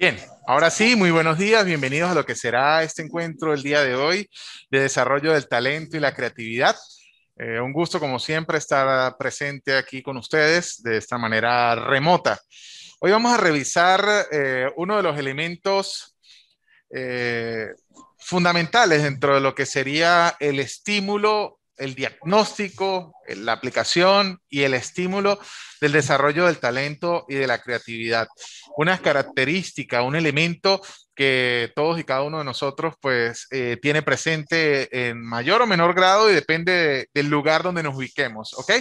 Bien, ahora sí, muy buenos días, bienvenidos a lo que será este encuentro el día de hoy de desarrollo del talento y la creatividad. Eh, un gusto, como siempre, estar presente aquí con ustedes de esta manera remota. Hoy vamos a revisar eh, uno de los elementos eh, fundamentales dentro de lo que sería el estímulo el diagnóstico, eh, la aplicación y el estímulo del desarrollo del talento y de la creatividad. Una característica, un elemento que todos y cada uno de nosotros pues eh, tiene presente en mayor o menor grado y depende del lugar donde nos ubiquemos, ¿ok?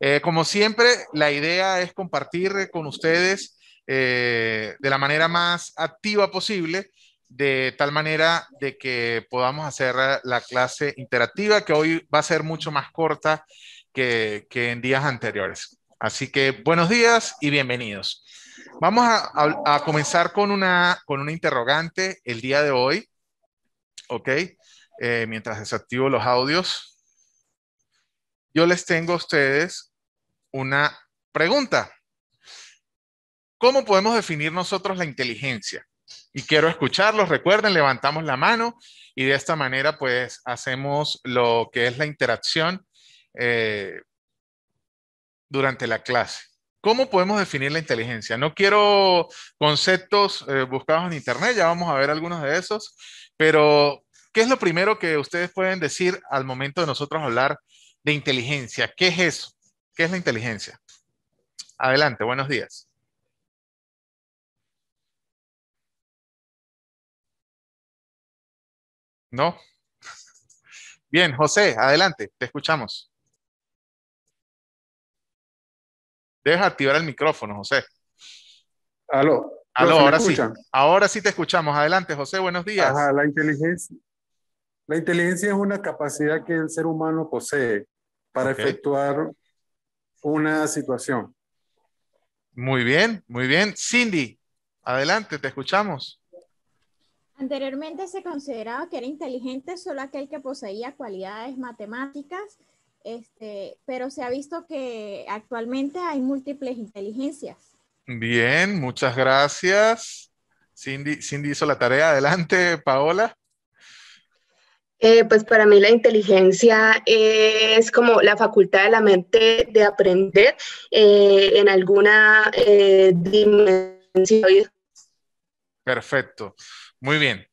Eh, como siempre, la idea es compartir con ustedes de la manera más activa posible de tal manera de que podamos hacer eh, la clase interactiva, que hoy va a ser mucho más corta que, en días anteriores. Así que buenos días y bienvenidos. Vamos a, comenzar con una, con una interrogante el día de hoy, ¿ok? Eh, mientras desactivo los audios. Yo les tengo a ustedes una pregunta. ¿Cómo podemos definir nosotros la inteligencia? y quiero escucharlos. Recuerden, levantamos la mano y de esta manera pues hacemos lo que es la interacción eh, durante la clase. ¿Cómo podemos definir la inteligencia? No quiero conceptos eh, buscados en Internet, ya vamos a ver algunos de esos, pero ¿qué es lo primero que ustedes pueden decir al momento de nosotros hablar de inteligencia? ¿Qué es eso? ¿Qué es la inteligencia? Adelante, buenos días. No. Bien, José, adelante, te escuchamos. Deja activar el micrófono, José. Aló. ahora sí. Ahora sí te escuchamos. Adelante, José, buenos días. Ajá, la inteligencia. La inteligencia es una capacidad que el ser humano posee para efectuar una situación. Muy bien, muy bien. Cindy, adelante, te escuchamos. Anteriormente se consideraba que era inteligente solo aquel que poseía cualidades matemáticas, este, pero se ha visto que actualmente hay múltiples inteligencias. Bien, muchas gracias. Cindy, Cindy hizo la tarea. Adelante, Paola. Eh, pues para mí la inteligencia es como la facultad de la mente de aprender eh, en alguna eh, dimensión. Perfecto. Muy bien.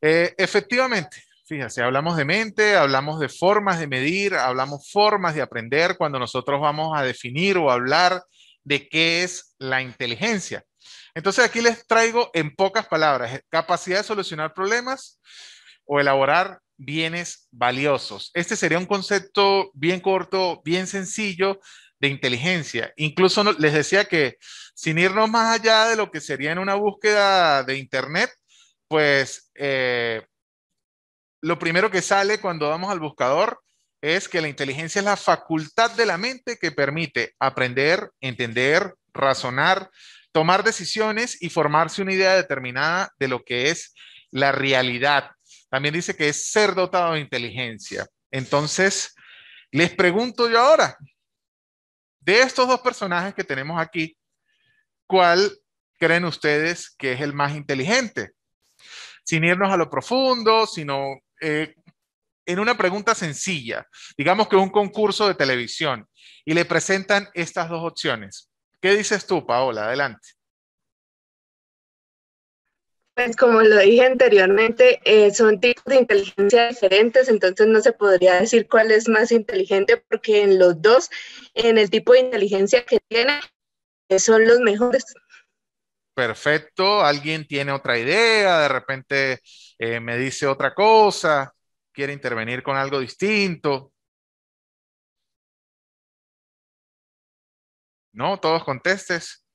Eh, efectivamente, fíjese, hablamos de mente, hablamos de formas de medir, hablamos formas de aprender cuando nosotros vamos a definir o hablar de qué es la inteligencia. Entonces aquí les traigo en pocas palabras, capacidad de solucionar problemas o elaborar bienes valiosos. Este sería un concepto bien corto, bien sencillo de inteligencia. Incluso les decía que sin irnos más allá de lo que sería en una búsqueda de Internet, pues eh, lo primero que sale cuando vamos al buscador es que la inteligencia es la facultad de la mente que permite aprender, entender, razonar, tomar decisiones y formarse una idea determinada de lo que es la realidad. También dice que es ser dotado de inteligencia. Entonces, les pregunto yo ahora, de estos dos personajes que tenemos aquí, ¿cuál creen ustedes que es el más inteligente? sin irnos a lo profundo, sino eh, en una pregunta sencilla, digamos que un concurso de televisión, y le presentan estas dos opciones. ¿Qué dices tú, Paola? Adelante. Pues como lo dije anteriormente, eh, son tipos de inteligencia diferentes, entonces no se podría decir cuál es más inteligente porque en los dos, en el tipo de inteligencia que tiene, son los mejores perfecto, alguien tiene otra idea, de repente eh, me dice otra cosa, quiere intervenir con algo distinto. No, todos contestes.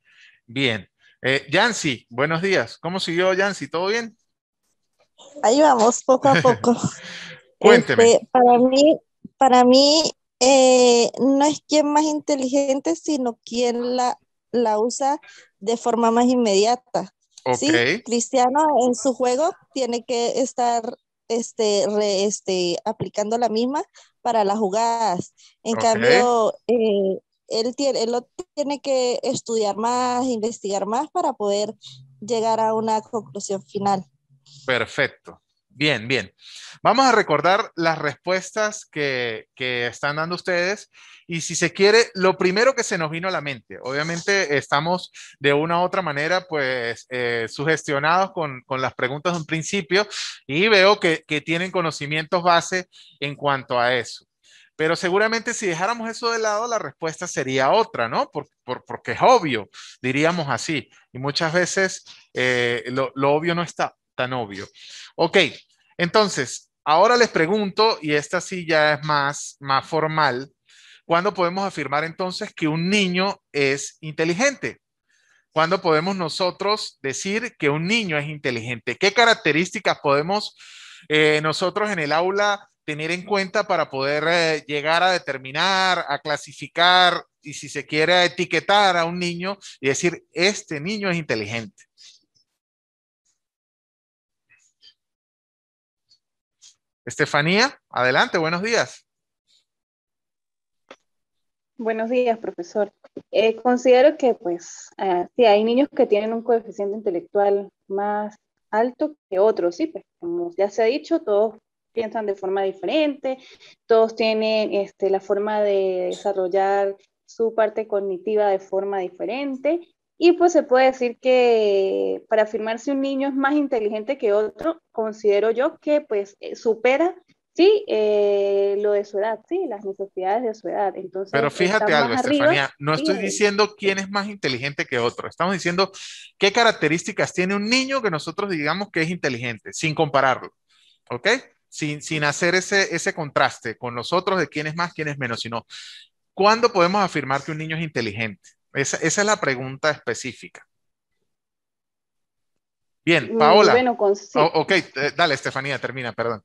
Bien. Eh, Yancy, buenos días. ¿Cómo siguió Yancy? ¿Todo bien? Ahí vamos, poco a poco. Cuénteme. Este, para mí, para mí eh, no es quien más inteligente, sino quien la la usa de forma más inmediata. ¿sí? Cristiano en su juego tiene que estar este, este, aplicando la misma para las jugadas. En cambio, eh, él, tiene, él lo tiene que estudiar más, investigar más para poder llegar a una conclusión final. Perfecto. Bien, bien. Vamos a recordar las respuestas que, están dando ustedes y si se quiere, lo primero que se nos vino a la mente. Obviamente estamos de una u otra manera pues eh, sugestionados con, las preguntas de un principio y veo que, tienen conocimientos base en cuanto a eso. Pero seguramente si dejáramos eso de lado, la respuesta sería otra, ¿no? porque es obvio, diríamos así. Y muchas veces eh, lo obvio no está tan obvio. Ok, entonces, ahora les pregunto, y esta sí ya es más, más formal, ¿cuándo podemos afirmar entonces que un niño es inteligente? ¿Cuándo podemos nosotros decir que un niño es inteligente? ¿Qué características podemos eh, nosotros en el aula tener en cuenta para poder eh, llegar a determinar, a clasificar y si se quiere etiquetar a un niño y decir, este niño es inteligente? Estefanía, adelante, buenos días. Buenos días, profesor. Eh, considero que, pues, eh, sí, hay niños que tienen un coeficiente intelectual más alto que otros, sí, pues, como ya se ha dicho, todos piensan de forma diferente, todos tienen este, la forma de desarrollar su parte cognitiva de forma diferente y pues se puede decir que para afirmar si un niño es más inteligente que otro, considero yo que pues eh, supera, sí, eh, lo de su edad, sí, las necesidades de su edad. Pero fíjate algo, Estefanía, no estoy diciendo quién es más inteligente que otro, estamos diciendo qué características tiene un niño que nosotros digamos que es inteligente, sin compararlo, ¿ok? Sin, sin hacer ese, ese contraste con nosotros de quién es más, quién es menos, sino, ¿cuándo podemos afirmar que un niño es inteligente? Esa, es la pregunta específica. Bien, mm, Paola. Oh, ok, eh, dale, Estefanía, termina, perdón.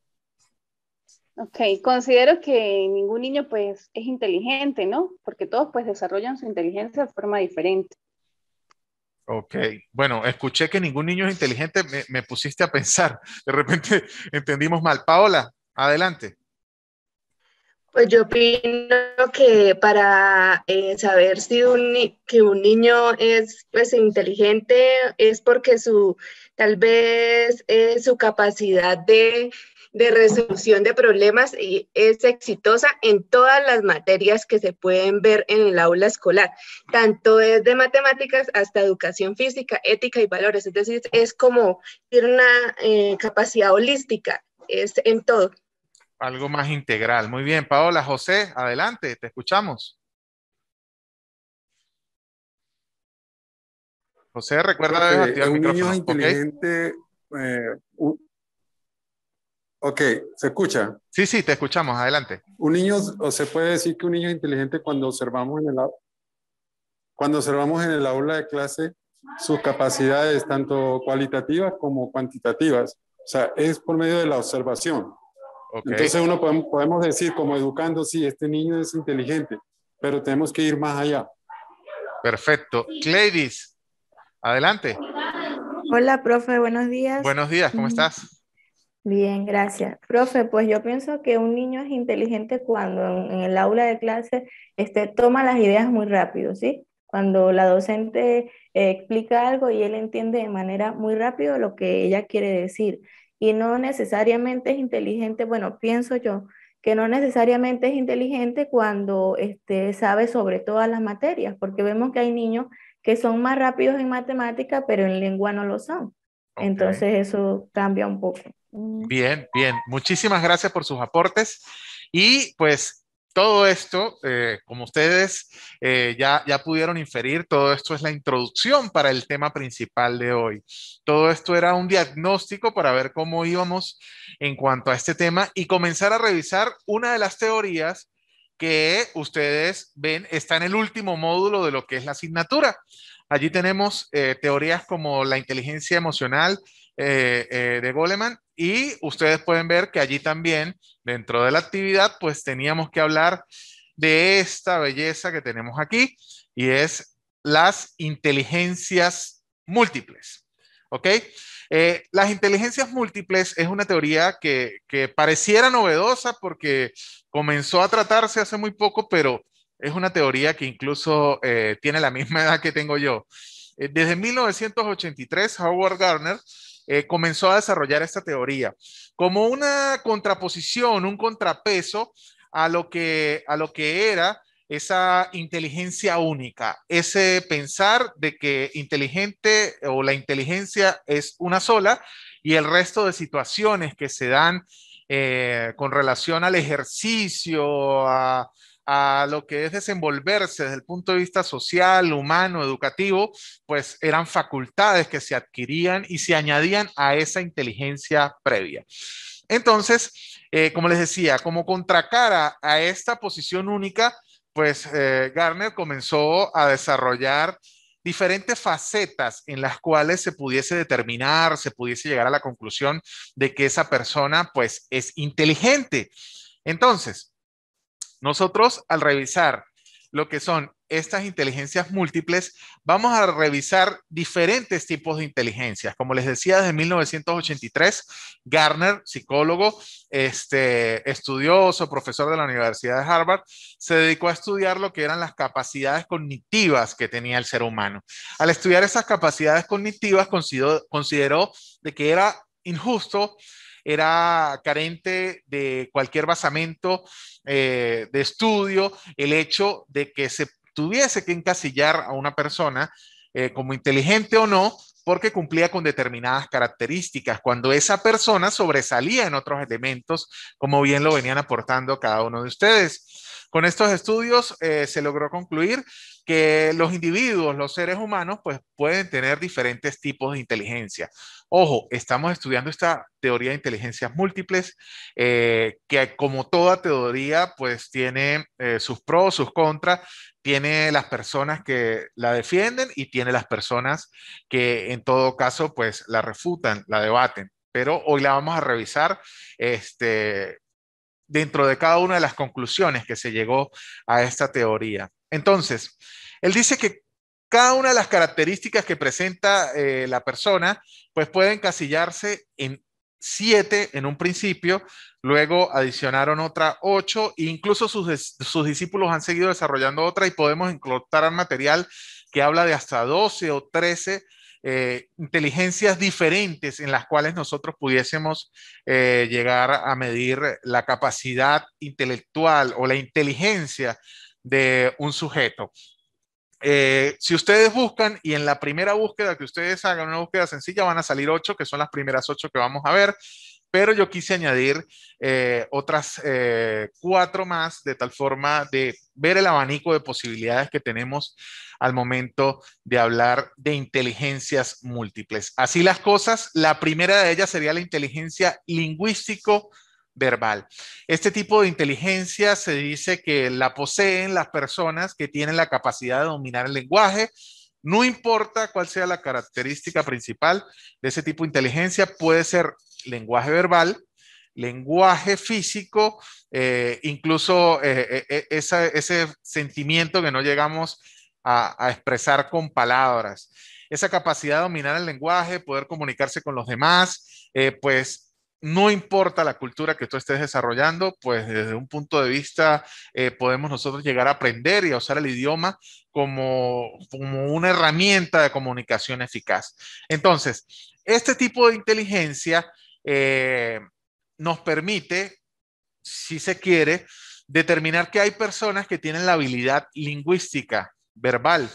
Ok, considero que ningún niño pues es inteligente, ¿no? Porque todos pues desarrollan su inteligencia de forma diferente. Ok, bueno, escuché que ningún niño es inteligente, me, me pusiste a pensar, de repente entendimos mal. Paola, adelante. Pues yo opino que para eh, saber si un, que un niño es pues, inteligente es porque su, tal vez eh, su capacidad de, resolución de problemas eh, es exitosa en todas las materias que se pueden ver en el aula escolar, tanto desde matemáticas hasta educación física, ética y valores. Es decir, es como tiene una capacidad holística, es en todo algo más integral. Muy bien, Paola, José, adelante, te escuchamos. José, recuerda la un Niño inteligente. Eh, ok, ¿se escucha? Sí, sí, te escuchamos, adelante. Un niño, o se puede decir que un niño inteligente cuando observamos en el, cuando observamos en el aula de clase sus capacidades tanto cualitativas como cuantitativas. O sea, es por medio de la observación. Entonces uno podemos, decir como educando, sí, este niño es inteligente, pero tenemos que ir más allá. Perfecto. Gladys, adelante. Hola, profe, buenos días. Buenos días, ¿cómo mm. estás? Bien, gracias. Profe, pues yo pienso que un niño es inteligente cuando en, el aula de clase este, toma las ideas muy rápido, ¿sí? Cuando la docente eh, explica algo y él entiende de manera muy rápido lo que ella quiere decir y no necesariamente es inteligente, bueno, pienso yo, que no necesariamente es inteligente cuando este, sabe sobre todas las materias, porque vemos que hay niños que son más rápidos en matemática, pero en lengua no lo son. Entonces eso cambia un poco. Mm. Bien, bien. Muchísimas gracias por sus aportes. Y pues todo esto, eh, como ustedes eh, ya, ya pudieron inferir, todo esto es la introducción para el tema principal de hoy. Todo esto era un diagnóstico para ver cómo íbamos en cuanto a este tema y comenzar a revisar una de las teorías que ustedes ven está en el último módulo de lo que es la asignatura. Allí tenemos eh, teorías como la inteligencia emocional, eh, eh, de Goleman. Y ustedes pueden ver que allí también, dentro de la actividad, pues teníamos que hablar de esta belleza que tenemos aquí y es las inteligencias múltiples. ¿Ok? Eh, las inteligencias múltiples es una teoría que, pareciera novedosa porque comenzó a tratarse hace muy poco, pero es una teoría que incluso tiene la misma edad que tengo yo. desde 1983, Howard Gardner eh, comenzó a desarrollar esta teoría como una contraposición, un contrapeso a lo que, a lo que era esa inteligencia única, ese pensar de que inteligente o la inteligencia es una sola y el resto de situaciones que se dan eh, con relación al ejercicio, a, a lo que es desenvolverse desde el punto de vista social, humano, educativo, pues eran facultades que se adquirían y se añadían a esa inteligencia previa. Entonces, eh, como les decía, como contracara a esta posición única, pues eh, Garner comenzó a desarrollar diferentes facetas en las cuales se pudiese determinar, se pudiese llegar a la conclusión de que esa persona pues es inteligente. Entonces, nosotros al revisar lo que son estas inteligencias múltiples, vamos a revisar diferentes tipos de inteligencias. Como les decía, desde 1983, Garner, psicólogo, este, estudioso, profesor de la Universidad de Harvard, se dedicó a estudiar lo que eran las capacidades cognitivas que tenía el ser humano. Al estudiar esas capacidades cognitivas, consideró, consideró de que era injusto era carente de cualquier basamento eh, de estudio, el hecho de que se tuviese que encasillar a una persona eh, como inteligente o no, porque cumplía con determinadas características, cuando esa persona sobresalía en otros elementos, como bien lo venían aportando cada uno de ustedes. Con estos estudios eh, se logró concluir que los individuos, los seres humanos, pues pueden tener diferentes tipos de inteligencia. Ojo, estamos estudiando esta teoría de inteligencias múltiples, eh, que como toda teoría, pues tiene eh, sus pros, sus contras, tiene las personas que la defienden y tiene las personas que en todo caso, pues la refutan, la debaten pero hoy la vamos a revisar este, dentro de cada una de las conclusiones que se llegó a esta teoría. Entonces, él dice que cada una de las características que presenta eh, la persona, pues puede encasillarse en siete en un principio, luego adicionaron otra ocho, e incluso sus, discípulos han seguido desarrollando otra y podemos encontrar material que habla de hasta doce o trece, eh, inteligencias diferentes en las cuales nosotros pudiésemos eh, llegar a medir la capacidad intelectual o la inteligencia de un sujeto. Eh, si ustedes buscan y en la primera búsqueda que ustedes hagan, una búsqueda sencilla, van a salir ocho, que son las primeras ocho que vamos a ver pero yo quise añadir eh, otras eh, cuatro más de tal forma de ver el abanico de posibilidades que tenemos al momento de hablar de inteligencias múltiples. Así las cosas, la primera de ellas sería la inteligencia lingüístico verbal. Este tipo de inteligencia se dice que la poseen las personas que tienen la capacidad de dominar el lenguaje, no importa cuál sea la característica principal de ese tipo de inteligencia, puede ser lenguaje verbal, lenguaje físico, eh, incluso eh, eh, ese sentimiento que no llegamos a, expresar con palabras. Esa capacidad de dominar el lenguaje, poder comunicarse con los demás, pues no importa la cultura que tú estés desarrollando, pues desde un punto de vista eh, podemos nosotros llegar a aprender y a usar el idioma como, como una herramienta de comunicación eficaz. Entonces, este tipo de inteligencia eh, nos permite, si se quiere, determinar que hay personas que tienen la habilidad lingüística, verbal,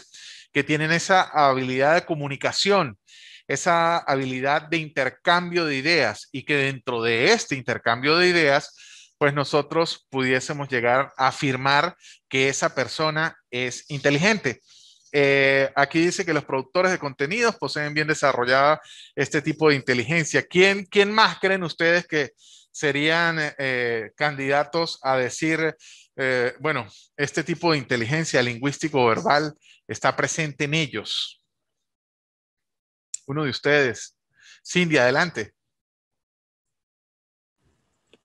que tienen esa habilidad de comunicación, esa habilidad de intercambio de ideas y que dentro de este intercambio de ideas, pues nosotros pudiésemos llegar a afirmar que esa persona es inteligente. Eh, aquí dice que los productores de contenidos poseen bien desarrollada este tipo de inteligencia. ¿Quién, más creen ustedes que serían eh, eh, candidatos a decir, bueno, este tipo de inteligencia lingüístico-verbal está presente en ellos? uno de ustedes. Cindy, adelante.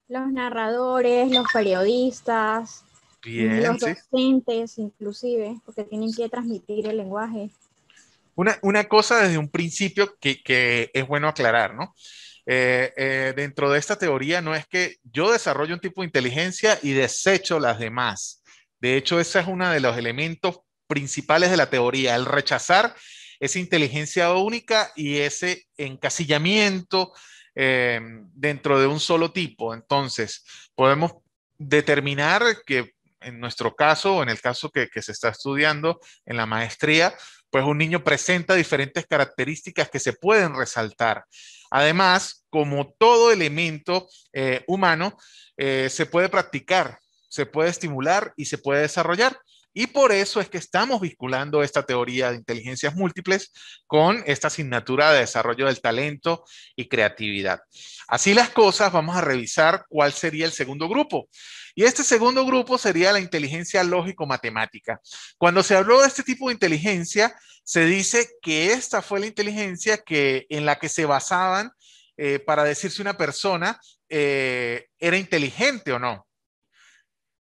Los narradores, los periodistas, los docentes inclusive, porque tienen que transmitir el lenguaje. Una, cosa desde un principio que, es bueno aclarar, ¿no? Eh, eh, dentro de esta teoría no es que yo desarrollo un tipo de inteligencia y desecho las demás. De hecho, ese es uno de los elementos principales de la teoría, el rechazar esa inteligencia única y ese encasillamiento eh, dentro de un solo tipo. Entonces, podemos determinar que en nuestro caso, o en el caso que, se está estudiando en la maestría, pues un niño presenta diferentes características que se pueden resaltar. Además, como todo elemento eh, humano, eh, se puede practicar, se puede estimular y se puede desarrollar. Y por eso es que estamos vinculando esta teoría de inteligencias múltiples con esta asignatura de desarrollo del talento y creatividad. Así las cosas, vamos a revisar cuál sería el segundo grupo. Y este segundo grupo sería la inteligencia lógico-matemática. Cuando se habló de este tipo de inteligencia, se dice que esta fue la inteligencia que, en la que se basaban eh, para decir si una persona eh, era inteligente o no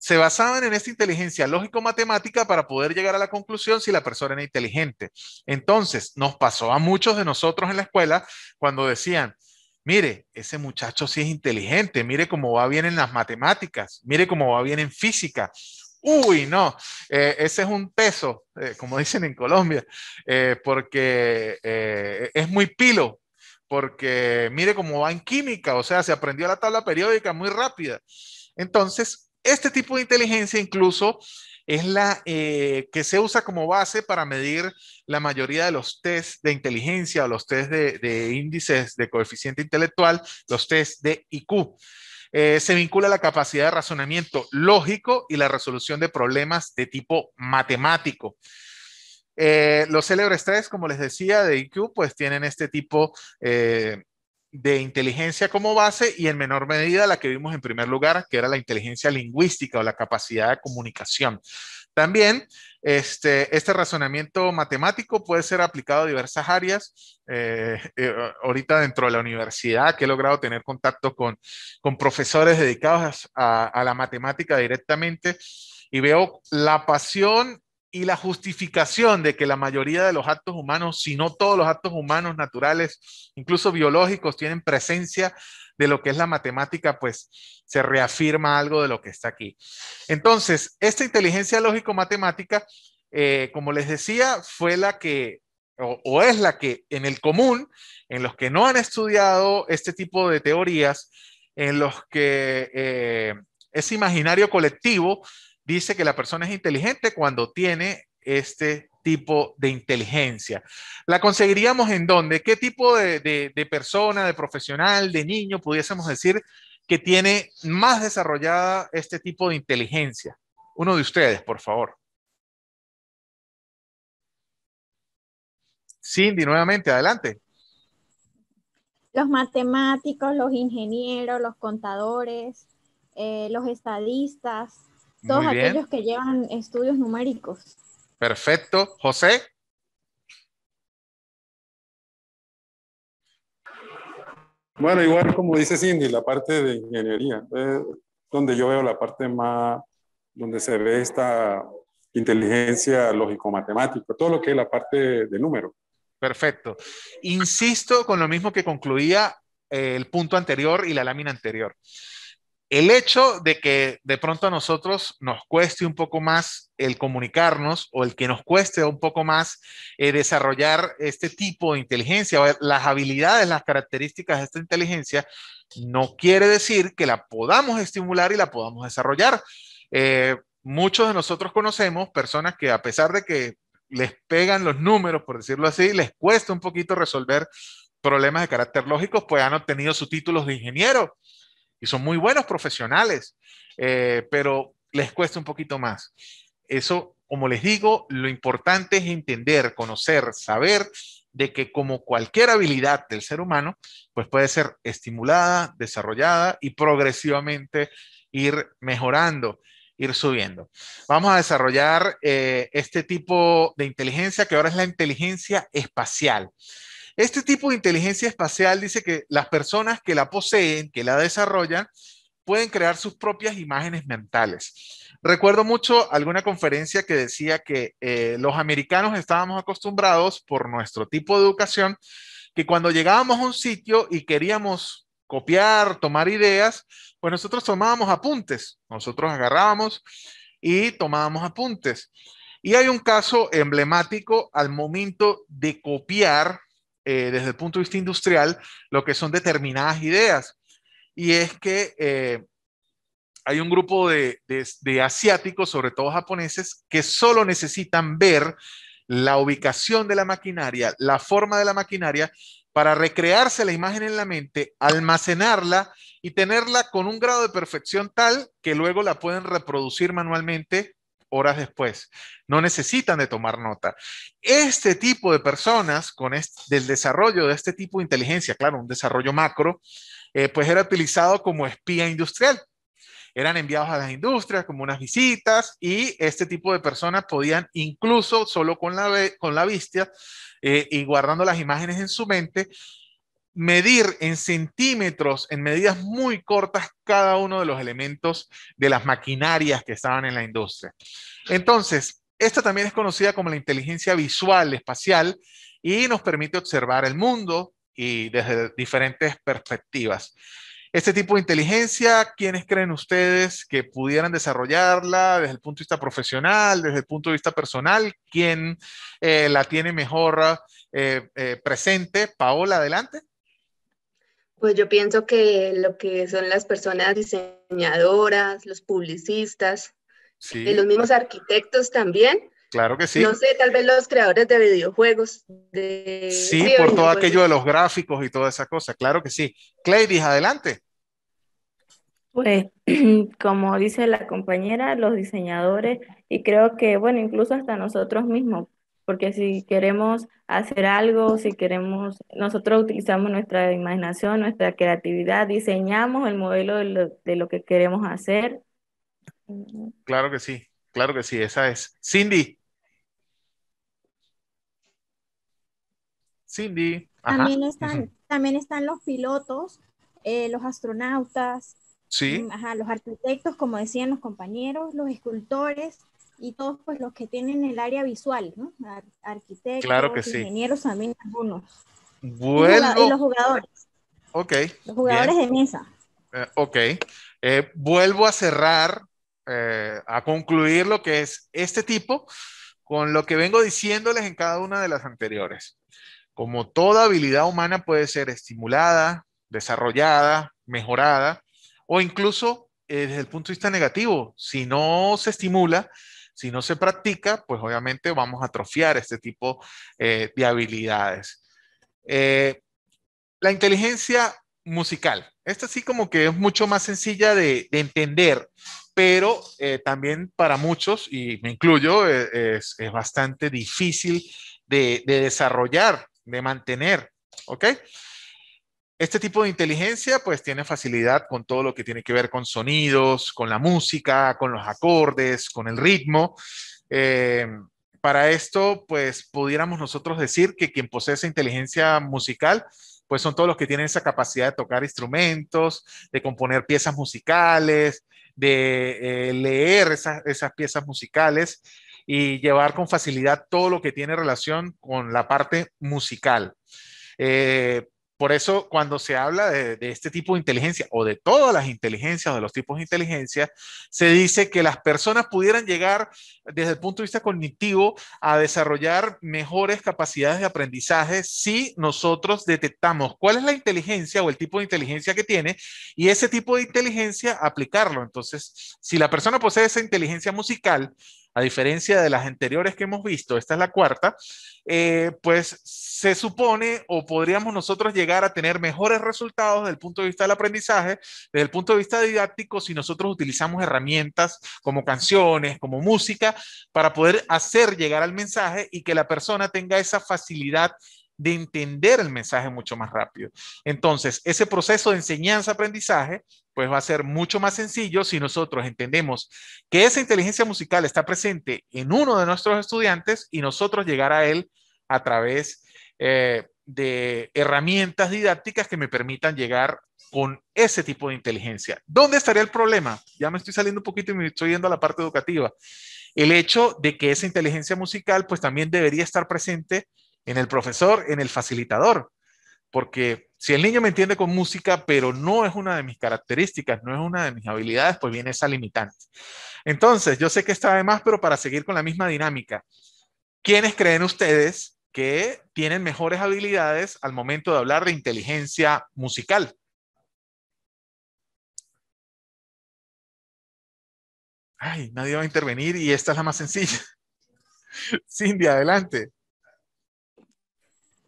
se basaban en esta inteligencia lógico-matemática para poder llegar a la conclusión si la persona era inteligente. Entonces, nos pasó a muchos de nosotros en la escuela cuando decían, mire, ese muchacho sí es inteligente, mire cómo va bien en las matemáticas, mire cómo va bien en física. Uy, no, eh, ese es un peso, eh, como dicen en Colombia, eh, porque es muy pilo, porque mire cómo va en química, o sea, se aprendió la tabla periódica muy rápida. Entonces, este tipo de inteligencia incluso es la eh, que se usa como base para medir la mayoría de los test de inteligencia o los test de, índices de coeficiente intelectual, los test de IQ. Eh, se vincula la capacidad de razonamiento lógico y la resolución de problemas de tipo matemático. Eh, los célebres test, como les decía, de IQ, pues tienen este tipo de inteligencia como base y en menor medida la que vimos en primer lugar, que era la inteligencia lingüística o la capacidad de comunicación. También este, este razonamiento matemático puede ser aplicado a diversas áreas. Eh, eh, ahorita dentro de la universidad que he logrado tener contacto con, con profesores dedicados a, la matemática directamente y veo la pasión y la justificación de que la mayoría de los actos humanos, si no todos los actos humanos naturales, incluso biológicos, tienen presencia de lo que es la matemática, pues se reafirma algo de lo que está aquí. Entonces, esta inteligencia lógico-matemática, eh, como les decía, fue la que, o, es la que en el común, en los que no han estudiado este tipo de teorías, en los que eh, es imaginario colectivo dice que la persona es inteligente cuando tiene este tipo de inteligencia. ¿La conseguiríamos en dónde? ¿Qué tipo de, persona, de profesional, de niño pudiésemos decir que tiene más desarrollada este tipo de inteligencia? Uno de ustedes, por favor. Cindy, nuevamente, adelante. Los matemáticos, los ingenieros, los contadores, eh, los estadistas, todos aquellos que llevan estudios numéricos. Perfecto. José. Bueno, igual como dice Cindy, la parte de ingeniería, eh, donde yo veo la parte más, donde se ve esta inteligencia lógico-matemática, todo lo que es la parte de número. Perfecto. Insisto con lo mismo que concluía eh, el punto anterior y la lámina anterior el hecho de que de pronto a nosotros nos cueste un poco más el comunicarnos o el que nos cueste un poco más eh, desarrollar este tipo de inteligencia, las habilidades, las características de esta inteligencia, no quiere decir que la podamos estimular y la podamos desarrollar. Eh, muchos de nosotros conocemos personas que a pesar de que les pegan los números, por decirlo así, les cuesta un poquito resolver problemas de carácter lógico, pues han obtenido sus títulos de ingeniero son muy buenos profesionales, eh, pero les cuesta un poquito más. Eso, como les digo, lo importante es entender, conocer, saber de que como cualquier habilidad del ser humano, pues puede ser estimulada, desarrollada y progresivamente ir mejorando, ir subiendo. Vamos a desarrollar eh, este tipo de inteligencia que ahora es la inteligencia espacial. Este tipo de inteligencia espacial dice que las personas que la poseen, que la desarrollan, pueden crear sus propias imágenes mentales. Recuerdo mucho alguna conferencia que decía que eh, los americanos estábamos acostumbrados por nuestro tipo de educación que cuando llegábamos a un sitio y queríamos copiar, tomar ideas, pues nosotros tomábamos apuntes, nosotros agarrábamos y tomábamos apuntes. Y hay un caso emblemático al momento de copiar eh, desde el punto de vista industrial lo que son determinadas ideas. Y es que eh, hay un grupo de, de asiáticos, sobre todo japoneses, que solo necesitan ver la ubicación de la maquinaria, la forma de la maquinaria, para recrearse la imagen en la mente, almacenarla y tenerla con un grado de perfección tal que luego la pueden reproducir manualmente horas después. No necesitan de tomar nota. Este tipo de personas, con este, del desarrollo de este tipo de inteligencia, claro, un desarrollo macro, eh, pues era utilizado como espía industrial. Eran enviados a las industrias como unas visitas y este tipo de personas podían incluso solo con la, con la vista eh, y guardando las imágenes en su mente, medir en centímetros, en medidas muy cortas, cada uno de los elementos de las maquinarias que estaban en la industria. Entonces, esta también es conocida como la inteligencia visual espacial y nos permite observar el mundo y desde diferentes perspectivas. Este tipo de inteligencia, ¿quiénes creen ustedes que pudieran desarrollarla desde el punto de vista profesional, desde el punto de vista personal? ¿Quién eh, la tiene mejor eh, eh, presente? Paola, adelante. Pues yo pienso que lo que son las personas diseñadoras, los publicistas, eh, los mismos arquitectos también. Claro que sí. No sé, tal vez los creadores de videojuegos. De... Sí, por todo aquello de los gráficos y toda esa cosa, claro que sí. Clay, dije adelante. Pues, como dice la compañera, los diseñadores, y creo que, bueno, incluso hasta nosotros mismos, porque si queremos hacer algo, si queremos, nosotros utilizamos nuestra imaginación, nuestra creatividad, diseñamos el modelo de lo, que queremos hacer. Claro que sí, claro que sí, esa es. Cindy. Cindy. También, están, los pilotos, eh, los astronautas, ¿Sí? Mm, ajá, los arquitectos, como decían los compañeros, los escultores, y todos pues los que tienen el área visual, ¿no? arquitectos, ingenieros también algunos. Y, los jugadores. Ok. Los jugadores de mesa. Eh, ok. Eh, vuelvo a cerrar, eh, a concluir lo que es este tipo con lo que vengo diciéndoles en cada una de las anteriores. Como toda habilidad humana puede ser estimulada, desarrollada, mejorada o incluso desde el punto de vista negativo, si no se estimula, si no se practica, pues obviamente vamos a atrofiar este tipo eh, de habilidades. Eh, la inteligencia musical. Esta sí como que es mucho más sencilla de, entender, pero eh, también para muchos, y me incluyo, es, bastante difícil de, de desarrollar, de mantener, ¿ok? Este tipo de inteligencia pues tiene facilidad con todo lo que tiene que ver con sonidos, con la música, con los acordes, con el ritmo. Eh, para esto pues pudiéramos nosotros decir que quien posee esa inteligencia musical pues son todos los que tienen esa capacidad de tocar instrumentos, de componer piezas musicales, de eh, leer esas, piezas musicales y llevar con facilidad todo lo que tiene relación con la parte musical. Eh, por eso, cuando se habla de, este tipo de inteligencia o de todas las inteligencias o de los tipos de inteligencia, se dice que las personas pudieran llegar desde el punto de vista cognitivo a desarrollar mejores capacidades de aprendizaje si nosotros detectamos cuál es la inteligencia o el tipo de inteligencia que tiene y ese tipo de inteligencia aplicarlo. Entonces, si la persona posee esa inteligencia musical, a diferencia de las anteriores que hemos visto, esta es la cuarta, eh, pues se supone o podríamos nosotros llegar a tener mejores resultados desde el punto de vista del aprendizaje, desde el punto de vista didáctico, si nosotros utilizamos herramientas como canciones, como música, para poder hacer llegar al mensaje y que la persona tenga esa facilidad de entender el mensaje mucho más rápido. Entonces, ese proceso de enseñanza-aprendizaje, pues va a ser mucho más sencillo si nosotros entendemos que esa inteligencia musical está presente en uno de nuestros estudiantes y nosotros llegar a él a través eh, de herramientas didácticas que me permitan llegar con ese tipo de inteligencia. ¿Dónde estaría el problema? Ya me estoy saliendo un poquito y me estoy yendo a la parte educativa. El hecho de que esa inteligencia musical pues también debería estar presente en el profesor, en el facilitador. Porque si el niño me entiende con música, pero no es una de mis características, no es una de mis habilidades, pues viene esa limitante. Entonces, yo sé que está de más, pero para seguir con la misma dinámica, ¿quiénes creen ustedes que tienen mejores habilidades al momento de hablar de inteligencia musical? Ay, nadie va a intervenir y esta es la más sencilla. Cindy, adelante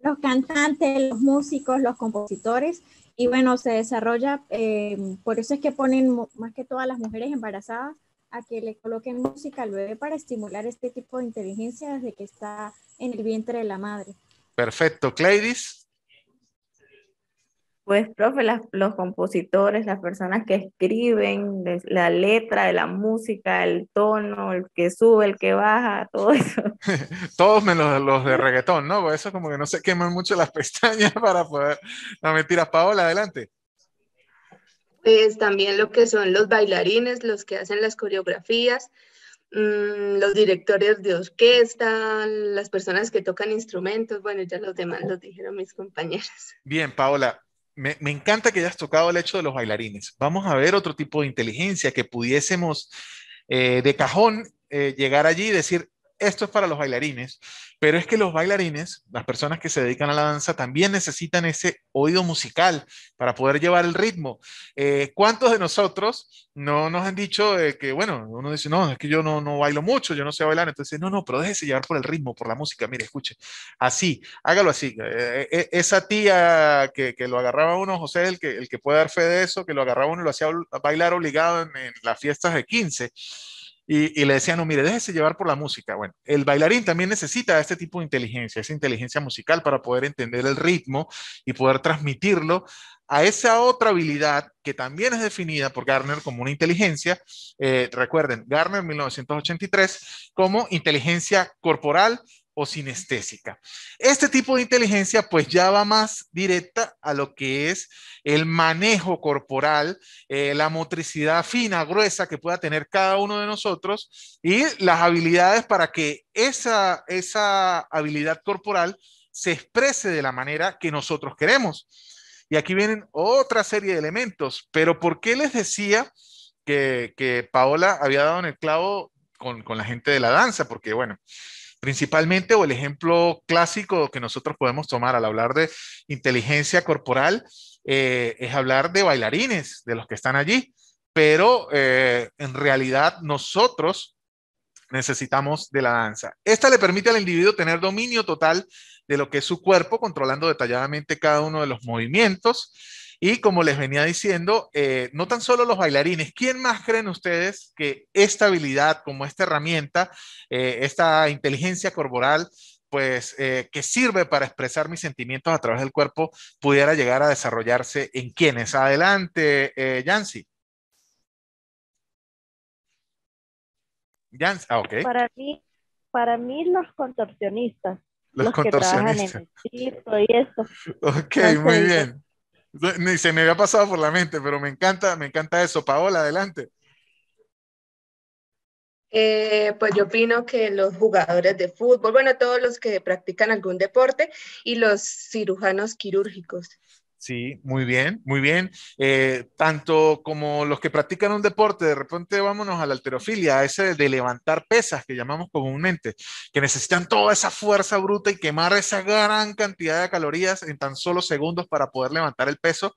los cantantes, los músicos, los compositores, y bueno, se desarrolla, eh, por eso es que ponen más que todas las mujeres embarazadas a que le coloquen música al bebé para estimular este tipo de inteligencia desde que está en el vientre de la madre. Perfecto, Cleidis. Pues, profe, los compositores, las personas que escriben, la letra, de la música, el tono, el que sube, el que baja, todo eso. Todos menos los de reggaetón, ¿no? Por eso como que no se queman mucho las pestañas para poder... No, mentira, Paola, adelante. Pues también lo que son los bailarines, los que hacen las coreografías, mm, los directores de orquesta, las personas que tocan instrumentos, bueno, ya los demás los dijeron mis compañeras. Bien, Paola, me, encanta que hayas tocado el hecho de los bailarines. Vamos a ver otro tipo de inteligencia que pudiésemos eh, de cajón eh, llegar allí y decir, esto es para los bailarines, pero es que los bailarines, las personas que se dedican a la danza, también necesitan ese oído musical para poder llevar el ritmo. Eh, ¿Cuántos de nosotros no nos han dicho que, bueno, uno dice, no, es que yo no, no bailo mucho, yo no sé bailar, entonces, no, no, pero déjese llevar por el ritmo, por la música, mire, escuche, así, hágalo así. Eh, eh, esa tía que, lo agarraba uno, José, el que, el que puede dar fe de eso, que lo agarraba uno y lo hacía bailar obligado en, en las fiestas de 15 y, le decían, no, mire, déjese llevar por la música. Bueno, el bailarín también necesita este tipo de inteligencia, esa inteligencia musical para poder entender el ritmo y poder transmitirlo a esa otra habilidad que también es definida por Garner como una inteligencia. Eh, recuerden, Garner 1983 como inteligencia corporal, o sinestésica. Este tipo de inteligencia pues ya va más directa a lo que es el manejo corporal, eh, la motricidad fina, gruesa que pueda tener cada uno de nosotros y las habilidades para que esa, esa habilidad corporal se exprese de la manera que nosotros queremos. Y aquí vienen otra serie de elementos, pero ¿por qué les decía que, que Paola había dado en el clavo con, con la gente de la danza? Porque bueno, principalmente, o el ejemplo clásico que nosotros podemos tomar al hablar de inteligencia corporal, eh, es hablar de bailarines, de los que están allí, pero eh, en realidad nosotros necesitamos de la danza. Esta le permite al individuo tener dominio total de lo que es su cuerpo, controlando detalladamente cada uno de los movimientos y como les venía diciendo, eh, no tan solo los bailarines, ¿quién más creen ustedes que esta habilidad, como esta herramienta, eh, esta inteligencia corporal, pues eh, que sirve para expresar mis sentimientos a través del cuerpo, pudiera llegar a desarrollarse en quienes? Adelante, Yancy. Ah, para mí, para mí los contorsionistas. Los, Que trabajan en el y eso. Ok, muy bien. Ni se me había pasado por la mente, pero me encanta, me encanta eso. Paola, adelante. Eh, pues yo opino que los jugadores de fútbol, bueno, todos los que practican algún deporte y los cirujanos quirúrgicos. Sí, muy bien, muy bien. Eh, tanto como los que practican un deporte, de repente vámonos a la alterofilia, a ese de levantar pesas que llamamos comúnmente, que necesitan toda esa fuerza bruta y quemar esa gran cantidad de calorías en tan solo segundos para poder levantar el peso.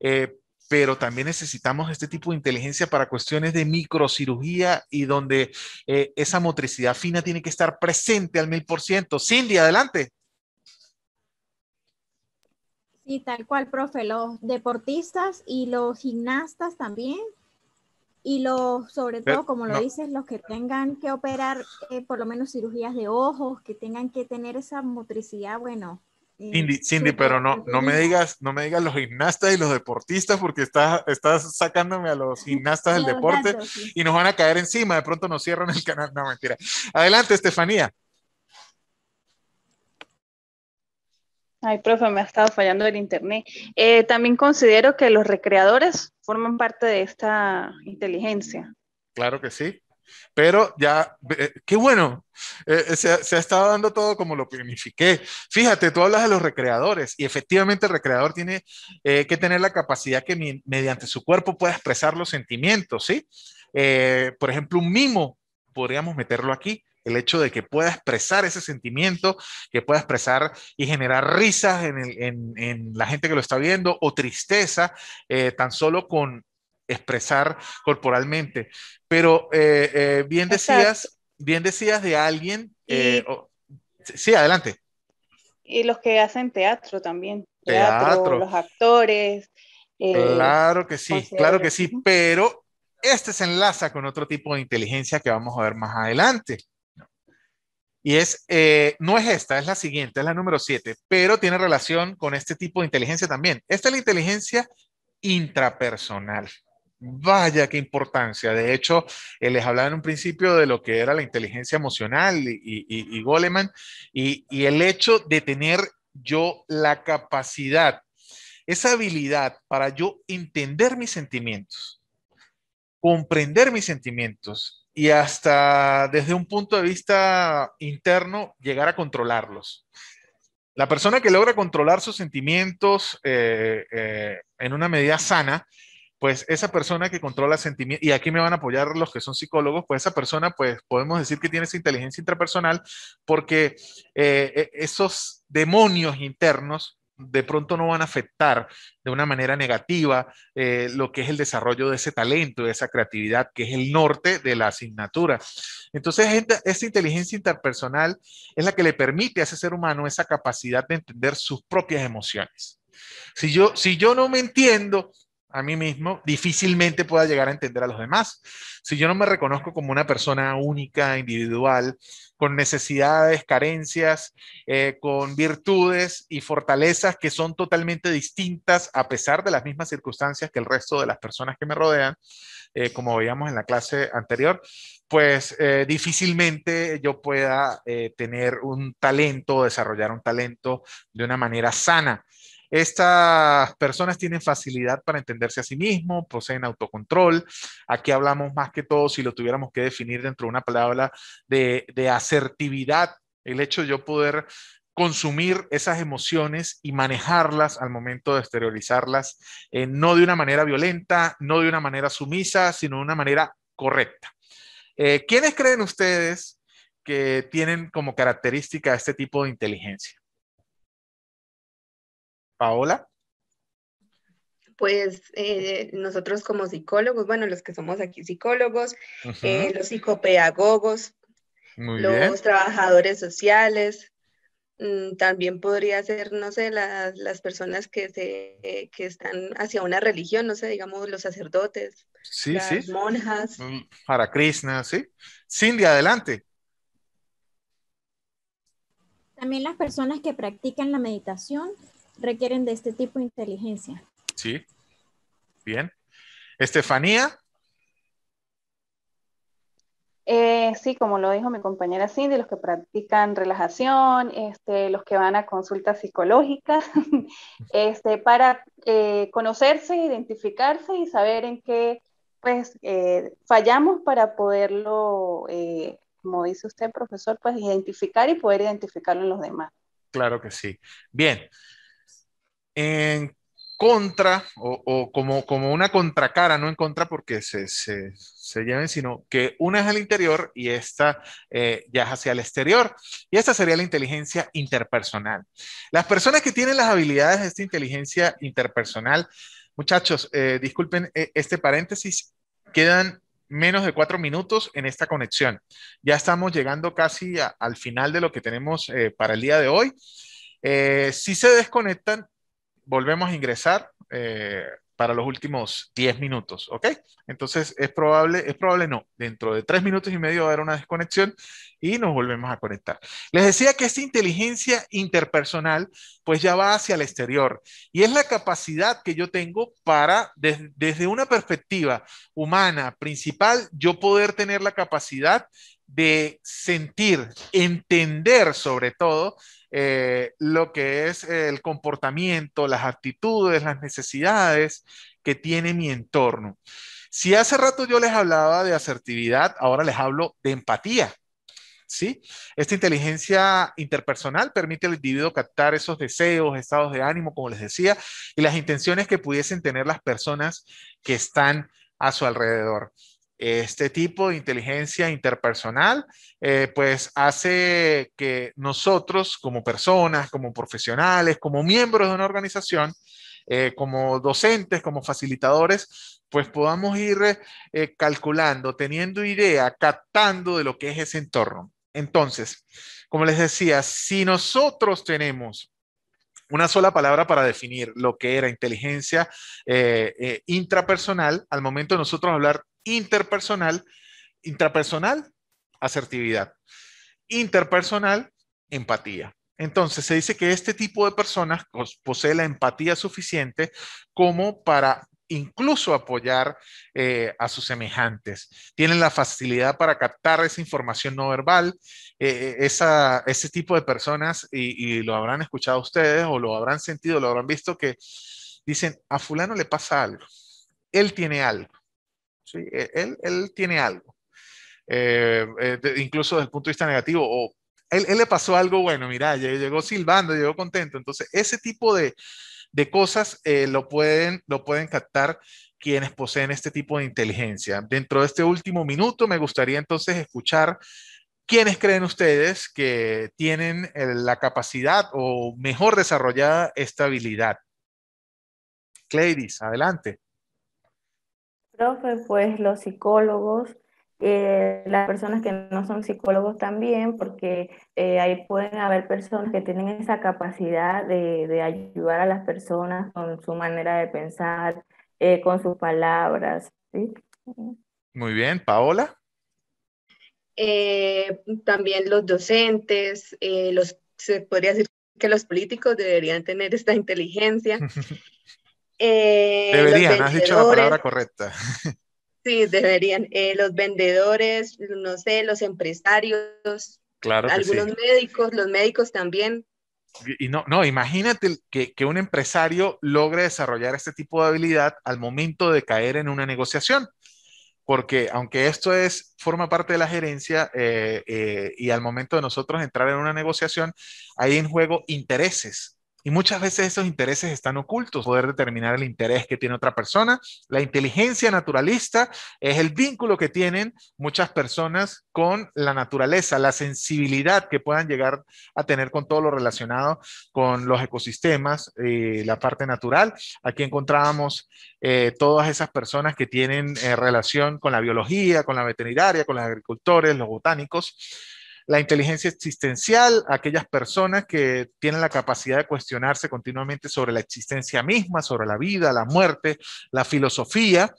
Eh, pero también necesitamos este tipo de inteligencia para cuestiones de microcirugía y donde eh, esa motricidad fina tiene que estar presente al mil por ciento. Cindy, adelante y tal cual, profe. Los deportistas y los gimnastas también. Y los, sobre todo, como lo dices, los que tengan que operar eh, por lo menos cirugías de ojos, que tengan que tener esa motricidad, bueno, eh, Cindy, Cindy, pero no, no me digas, no me digas los gimnastas y los deportistas, porque estás, estás sacándome a los gimnastas del deporte y nos van a caer encima, de pronto nos cierran el canal. No, mentira. Adelante, Estefanía. Ay, profe, me ha estado fallando el internet. Eh, también considero que los recreadores forman parte de esta inteligencia. Claro que sí. Pero ya, eh, qué bueno, eh, se, ha estado dando todo como lo planifiqué. Fíjate, tú hablas de los recreadores y efectivamente el recreador tiene que tener la capacidad que mediante su cuerpo pueda expresar los sentimientos, ¿sí? por ejemplo, un mimo, podríamos meterlo aquí el hecho de que pueda expresar ese sentimiento, que pueda expresar y generar risas en, la gente que lo está viendo o tristeza eh, tan solo con expresar corporalmente. Pero eh, eh, bien decías, bien decías de alguien. sí, adelante. Y los que hacen teatro también. Teatro, los actores. claro que sí, claro que sí, pero este se enlaza con otro tipo de inteligencia que vamos a ver más adelante. Y es, eh, no es esta, es la siguiente, es la número 7, pero tiene relación con este tipo de inteligencia también. Esta es la inteligencia intrapersonal. Vaya qué importancia. De hecho, eh, les hablaba en un principio de lo que era la inteligencia emocional y, y, y, Goleman, y, y el hecho de tener yo la capacidad, esa habilidad para yo entender mis sentimientos, comprender mis sentimientos y hasta desde un punto de vista interno llegar a controlarlos. La persona que logra controlar sus sentimientos eh, eh, en una medida sana, pues esa persona que controla sentimientos, y aquí me van a apoyar los que son psicólogos, pues esa persona, pues podemos decir que tiene esa inteligencia intrapersonal porque eh, e-, esos demonios internos de pronto no van a afectar de una manera negativa eh, lo que es el desarrollo de ese talento, de esa creatividad, que es el norte de la asignatura. Entonces, esta, inteligencia interpersonal es la que le permite a ese ser humano esa capacidad de entender sus propias emociones. Si yo, si yo no me entiendo, a mí mismo, difícilmente pueda llegar a entender a los demás. Si yo no me reconozco como una persona única, individual, con necesidades, carencias, eh, con virtudes y fortalezas que son totalmente distintas a pesar de las mismas circunstancias que el resto de las personas que me rodean, eh, como veíamos en la clase anterior, pues eh, difícilmente yo pueda tener un talento, desarrollar un talento de una manera sana. Estas personas tienen facilidad para entenderse a sí mismos, poseen autocontrol. Aquí hablamos más que todo, si lo tuviéramos que definir dentro de una palabra, de, asertividad, el hecho de yo poder consumir esas emociones y manejarlas al momento de exteriorizarlas, eh, no de una manera violenta, no de una manera sumisa, sino de una manera correcta. Eh, ¿Quiénes creen ustedes que tienen como característica este tipo de inteligencia? Paola. Pues eh, nosotros como psicólogos, bueno, los que somos aquí psicólogos, eh, los psicopedagogos, los trabajadores sociales, mm, también podría ser, no sé, las, las personas que, se, que están hacia una religión, no sé, digamos los sacerdotes, las monjas. Mm, para Krishna, sí. Cindy, adelante. También las personas que practican la meditación requieren de este tipo de inteligencia. Sí, bien. Estefanía. Eh, sí, como lo dijo mi compañera Cindy, los que practican relajación, este, los que van a consultas psicológicas, este, para eh, conocerse, identificarse y saber en qué pues, eh, fallamos para poderlo, como dice usted, profesor, pues identificar y poder identificarlo en los demás. Claro que sí. Bien, en contra o, como, como una contracara, no en contra porque se, se, lleven, sino que una es al interior y esta eh, ya hacia el exterior. Y esta sería la inteligencia interpersonal. Las personas que tienen las habilidades de esta inteligencia interpersonal, muchachos, eh, disculpen eh, este paréntesis, quedan menos de cuatro minutos en esta conexión. Ya estamos llegando casi al final de lo que tenemos para el día de hoy. si se desconectan, volvemos a ingresar eh, para los últimos 10 minutos, ¿ok? Entonces es probable, es probable no, dentro de 3 minutos y medio va a haber una desconexión y nos volvemos a conectar. Les decía que esta inteligencia interpersonal pues ya va hacia el exterior y es la capacidad que yo tengo para desde una perspectiva humana principal yo poder tener la capacidad de sentir, entender sobre todo eh, lo que es el comportamiento, las actitudes, las necesidades que tiene mi entorno. Si hace rato yo les hablaba de asertividad, ahora les hablo de empatía. ¿Sí? Esta inteligencia interpersonal permite al individuo captar esos deseos, estados de ánimo, como les decía, y las intenciones que pudiesen tener las personas que están a su alrededor. Este tipo de inteligencia interpersonal, eh, pues hace que nosotros como personas, como profesionales, como miembros de una organización, eh, como docentes, como facilitadores, pues podamos ir eh, calculando, teniendo idea, captando de lo que es ese entorno. Entonces, como les decía, si nosotros tenemos una sola palabra para definir lo que era inteligencia intrapersonal, al momento de nosotros hablar interpersonal, intrapersonal, asertividad, interpersonal, empatía. Entonces se dice que este tipo de personas posee la empatía suficiente como para incluso apoyar eh, a sus semejantes. Tienen la facilidad para captar esa información no verbal. Eh, eh, ese tipo de personas, y, lo habrán escuchado ustedes o lo habrán sentido, lo habrán visto, que dicen, a fulano le pasa algo, él tiene algo. ¿sí? E-, él, él tiene algo. Eh, eh, incluso desde el punto de vista negativo, o él, él le pasó algo bueno, mira, llegó, silbando, llegó contento. Entonces, ese tipo de, cosas eh, lo, pueden, lo pueden captar quienes poseen este tipo de inteligencia. Dentro de este último minuto, me gustaría entonces escuchar quiénes creen ustedes que tienen la capacidad o mejor desarrollada esta habilidad. Gladys, adelante pues los psicólogos, eh, las personas que no son psicólogos también, porque eh, ahí pueden haber personas que tienen esa capacidad de, ayudar a las personas con su manera de pensar, eh, con sus palabras. Muy bien, Paola. también los docentes, los, se podría decir que los políticos deberían tener esta inteligencia Eh, deberían, has dicho la palabra correcta. Sí, deberían. Eh, los vendedores, no sé, los empresarios, claro algunos médicos, los médicos también. Y no, no imagínate que, un empresario logre desarrollar este tipo de habilidad al momento de caer en una negociación porque aunque esto es forma parte de la gerencia eh, y al momento de nosotros entrar en una negociación hay en juego intereses y muchas veces esos intereses están ocultos. Poder determinar el interés que tiene otra persona. La inteligencia naturalista es el vínculo que tienen muchas personas con la naturaleza, la sensibilidad que puedan llegar a tener con todo lo relacionado con los ecosistemas, y eh, la parte natural. Aquí encontrábamos eh, todas esas personas que tienen eh, relación con la biología, con la veterinaria, con los agricultores, los botánicos. La inteligencia existencial, aquellas personas que tienen la capacidad de cuestionarse continuamente sobre la existencia misma, sobre la vida, la muerte, la filosofía.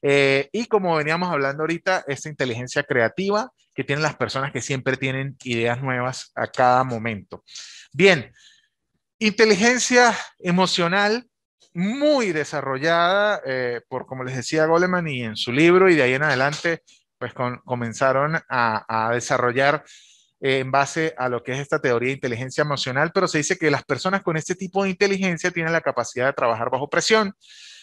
Eh, y como veníamos hablando ahorita, esta inteligencia creativa que tienen las personas que siempre tienen ideas nuevas a cada momento. Bien, inteligencia emocional muy desarrollada eh, por, como les decía, Goleman y en su libro, y de ahí en adelante, pues comenzaron a desarrollar eh, en base a lo que es esta teoría de inteligencia emocional, pero se dice que las personas con este tipo de inteligencia tienen la capacidad de trabajar bajo presión.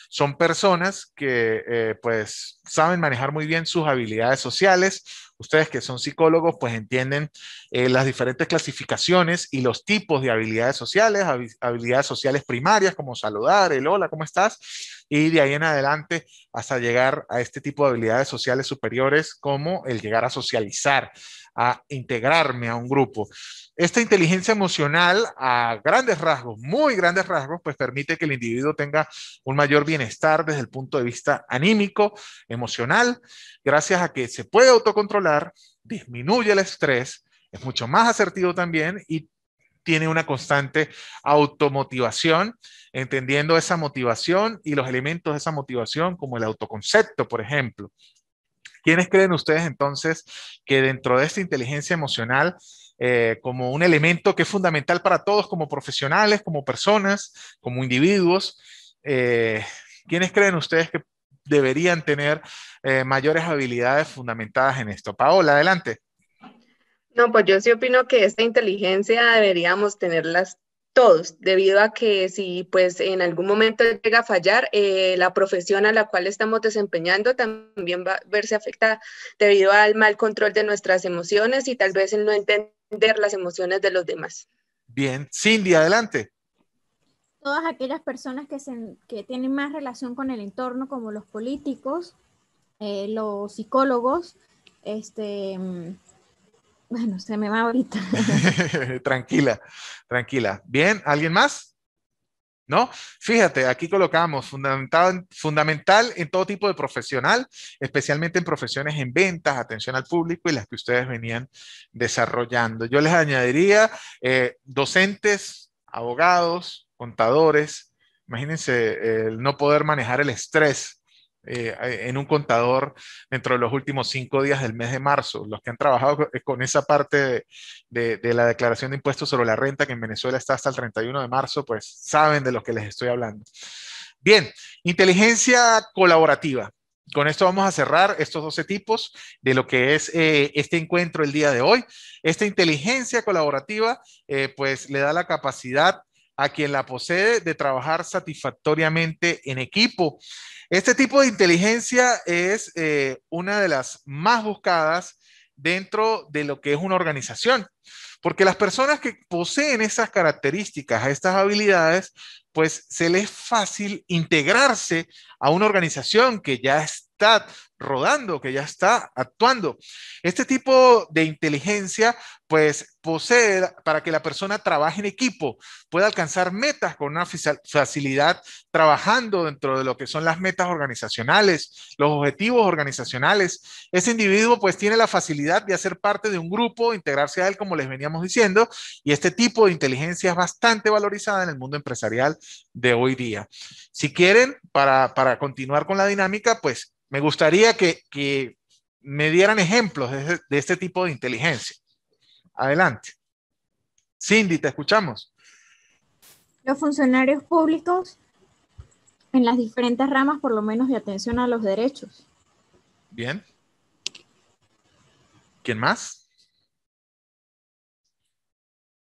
Son personas que eh, pues saben manejar muy bien sus habilidades sociales. Ustedes que son psicólogos pues entienden eh, las diferentes clasificaciones y los tipos de habilidades sociales, habilidades sociales primarias como saludar, el hola, ¿cómo estás? Y de ahí en adelante hasta llegar a este tipo de habilidades sociales superiores como el llegar a socializar, a integrarme a un grupo. Esta inteligencia emocional a grandes rasgos, muy grandes rasgos, pues permite que el individuo tenga un mayor bienestar desde el punto de vista anímico, emocional, gracias a que se puede autocontrolar, disminuye el estrés, es mucho más asertivo también y tiene una constante automotivación, entendiendo esa motivación y los elementos de esa motivación como el autoconcepto, por ejemplo. ¿Quiénes creen ustedes entonces que dentro de esta inteligencia emocional, eh, como un elemento que es fundamental para todos como profesionales, como personas, como individuos, eh, ¿quiénes creen ustedes que deberían tener eh, mayores habilidades fundamentadas en esto? Paola, adelante. No, pues yo sí opino que esta inteligencia deberíamos tenerlas todos, debido a que si pues en algún momento llega a fallar, eh, la profesión a la cual estamos desempeñando también va a verse afectada debido al mal control de nuestras emociones y tal vez el no entender las emociones de los demás. Bien, Cindy, adelante todas aquellas personas que, se, tienen más relación con el entorno, como los políticos, eh, los psicólogos, este, mm, bueno, se me va ahorita. tranquila, tranquila. Bien, ¿alguien más? ¿No? Fíjate, aquí colocamos fundamental, fundamental en todo tipo de profesional, especialmente en profesiones en ventas, atención al público y las que ustedes venían desarrollando. Yo les añadiría eh, docentes, abogados, contadores. Imagínense eh, el no poder manejar el estrés eh, eh, en un contador dentro de los últimos cinco días del mes de marzo. Los que han trabajado eh, con esa parte de, la declaración de impuestos sobre la renta, que en Venezuela está hasta el 31 de marzo, pues saben de lo que les estoy hablando. Bien, inteligencia colaborativa. Con esto vamos a cerrar estos 12 tipos de lo que es este encuentro el día de hoy. Esta inteligencia colaborativa, pues le da la capacidad a quien la posee de trabajar satisfactoriamente en equipo. Este tipo de inteligencia es eh, una de las más buscadas dentro de lo que es una organización. Porque las personas que poseen esas características, estas habilidades, pues se les es fácil integrarse a una organización que ya está rodando, que ya está actuando. Este tipo de inteligencia, pues posee para que la persona trabaje en equipo, pueda alcanzar metas con una facilidad trabajando dentro de lo que son las metas organizacionales, los objetivos organizacionales. Ese individuo, pues, tiene la facilidad de hacer parte de un grupo, integrarse a él, como les venía diciendo, y este tipo de inteligencia es bastante valorizada en el mundo empresarial de hoy día. Si quieren, para, para continuar con la dinámica, pues me gustaría que, me dieran ejemplos de, de, este tipo de inteligencia. Adelante. Cindy, te escuchamos. Los funcionarios públicos en las diferentes ramas, por lo menos de atención a los derechos. Bien. ¿Quién más?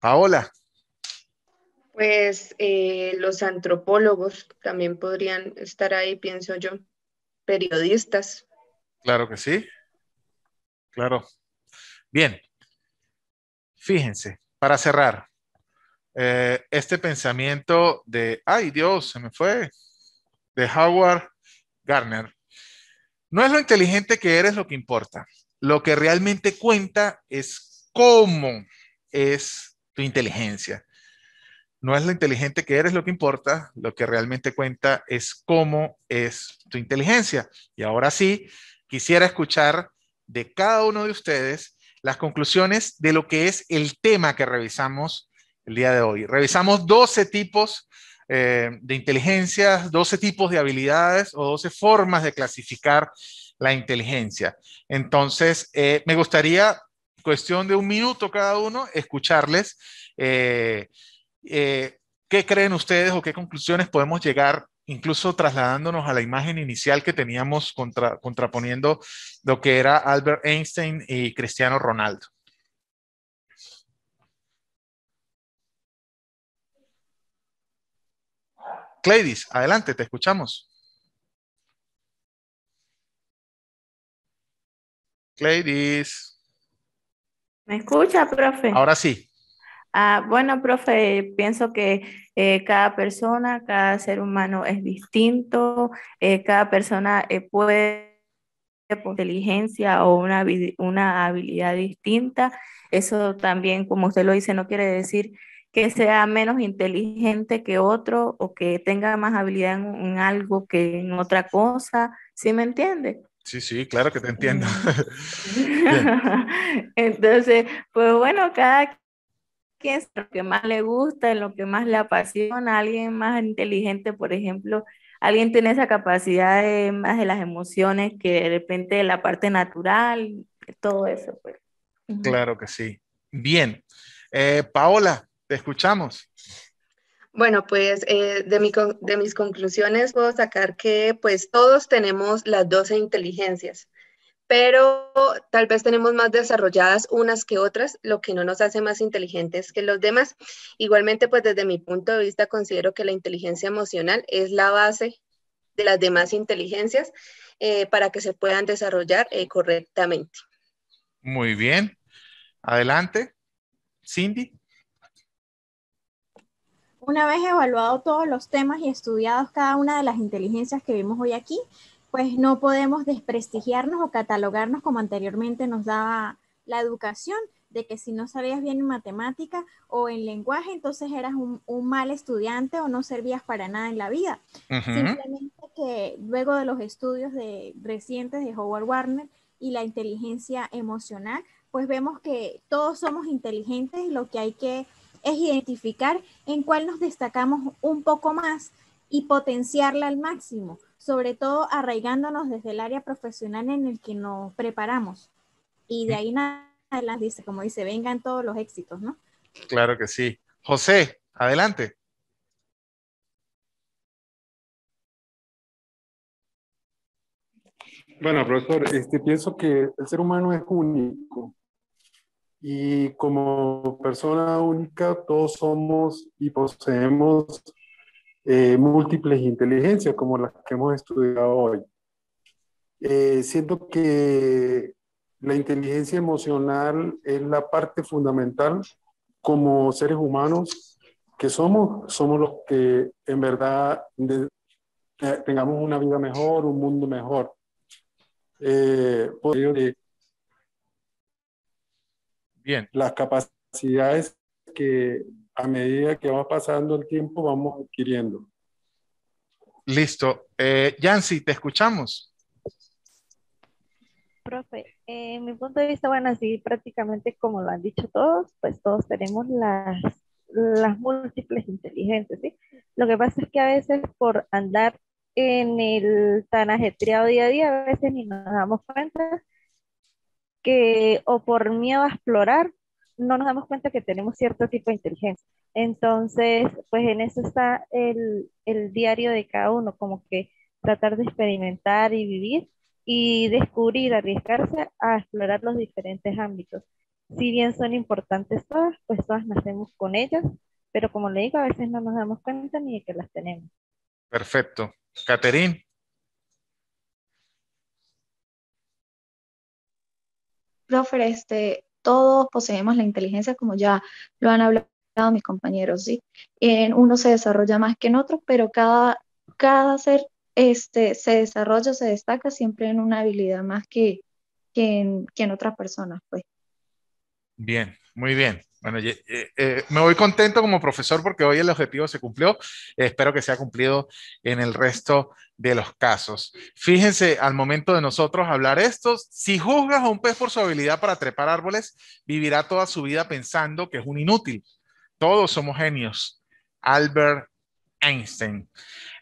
Paola. Pues eh, los antropólogos también podrían estar ahí, pienso yo, periodistas. Claro que sí. Claro. Bien. Fíjense, para cerrar, eh, este pensamiento de, ay Dios, se me fue, de Howard Garner, No es lo inteligente que eres lo que importa. Lo que realmente cuenta es cómo es tu inteligencia. No es lo inteligente que eres lo que importa, lo que realmente cuenta es cómo es tu inteligencia. Y ahora sí, quisiera escuchar de cada uno de ustedes las conclusiones de lo que es el tema que revisamos el día de hoy. Revisamos 12 tipos eh, de inteligencias, 12 tipos de habilidades o 12 formas de clasificar la inteligencia. Entonces, eh, me gustaría cuestión de un minuto cada uno, escucharles eh, eh, qué creen ustedes o qué conclusiones podemos llegar, incluso trasladándonos a la imagen inicial que teníamos contra, contraponiendo lo que era Albert Einstein y Cristiano Ronaldo. Cladis, adelante, te escuchamos. Cladis. ¿Me escucha, profe? Ahora sí. Ah, bueno, profe, pienso que eh, cada persona, cada ser humano es distinto, eh, cada persona eh, puede puede una inteligencia o una, una habilidad distinta. Eso también, como usted lo dice, no quiere decir que sea menos inteligente que otro o que tenga más habilidad en, en algo que en otra cosa, ¿sí me entiende? Sí, sí, claro que te entiendo. Entonces, pues bueno, cada quien es lo que más le gusta, en lo que más le apasiona, alguien más inteligente, por ejemplo, alguien tiene esa capacidad de, más de las emociones que de repente la parte natural, todo eso. Pues. Claro que sí. Bien. Eh, Paola, te escuchamos. Bueno, pues eh, de, de mis conclusiones puedo sacar que pues todos tenemos las 12 inteligencias, pero tal vez tenemos más desarrolladas unas que otras, lo que no nos hace más inteligentes que los demás. Igualmente, pues desde mi punto de vista considero que la inteligencia emocional es la base de las demás inteligencias eh, para que se puedan desarrollar eh, correctamente. Muy bien. Adelante. Cindy. Una vez evaluado todos los temas y estudiados cada una de las inteligencias que vimos hoy aquí, pues no podemos desprestigiarnos o catalogarnos como anteriormente nos daba la educación, de que si no sabías bien en matemática o en lenguaje, entonces eras un, mal estudiante o no servías para nada en la vida. Simplemente que luego de los estudios de, recientes de Howard Warner y la inteligencia emocional, pues vemos que todos somos inteligentes y lo que hay que es identificar en cuál nos destacamos un poco más y potenciarla al máximo, sobre todo arraigándonos desde el área profesional en el que nos preparamos. Y de ahí nada más, dice, como dice, vengan todos los éxitos, ¿no? Claro que sí. José, adelante. Bueno, profesor, este, pienso que el ser humano es único y como persona única todos somos y poseemos eh, múltiples inteligencias como las que hemos estudiado hoy. Eh, siento que la inteligencia emocional es la parte fundamental como seres humanos que somos, somos los que en verdad eh, tengamos una vida mejor, un mundo mejor. por ello, Bien. Las capacidades que a medida que va pasando el tiempo vamos adquiriendo. Listo. Eh, Yancy, te escuchamos. Profe, en eh, mi punto de vista, bueno, así prácticamente como lo han dicho todos, pues todos tenemos las, las múltiples inteligentes, ¿sí? Lo que pasa es que a veces por andar en el tan ajetreado día a día, a veces ni nos damos cuenta que o por miedo a explorar no nos damos cuenta que tenemos cierto tipo de inteligencia. Entonces, pues en eso está el, el diario de cada uno, como que tratar de experimentar y vivir y descubrir, arriesgarse a explorar los diferentes ámbitos. Si bien son importantes todas, pues todas nacemos con ellas, pero como le digo, a veces no nos damos cuenta ni de que las tenemos. Perfecto. Caterín. ofrece este, todos poseemos la inteligencia, como ya lo han hablado mis compañeros, ¿sí? En uno se desarrolla más que en otro, pero cada, cada ser este, se desarrolla, se destaca siempre en una habilidad más que, en, otras personas pues. Bien, muy bien. Bueno, eh, eh, me voy contento como profesor porque hoy el objetivo se cumplió. espero que sea cumplido en el resto de los casos. Fíjense, al momento de nosotros hablar esto, si juzgas a un pez por su habilidad para trepar árboles, vivirá toda su vida pensando que es un inútil. Todos somos genios. Albert Einstein.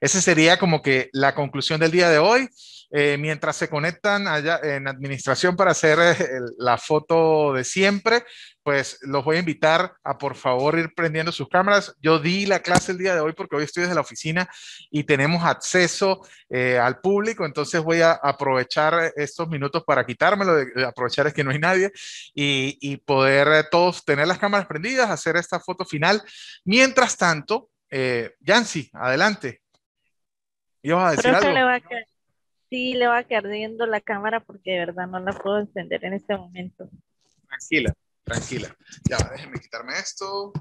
Esa sería como que la conclusión del día de hoy. Eh, mientras se conectan allá en administración para hacer eh, la foto de siempre, pues los voy a invitar a por favor ir prendiendo sus cámaras. Yo di la clase el día de hoy porque hoy estoy desde la oficina y tenemos acceso eh, al público, entonces voy a aprovechar estos minutos para quitármelo, de aprovechar es que no hay nadie y, poder todos tener las cámaras prendidas, hacer esta foto final. Mientras tanto, eh, Yancy, adelante. voy a decir algo? sí, le va a quedar viendo la cámara porque de verdad no la puedo encender en este momento. Tranquila, tranquila. Ya, déjenme quitarme esto.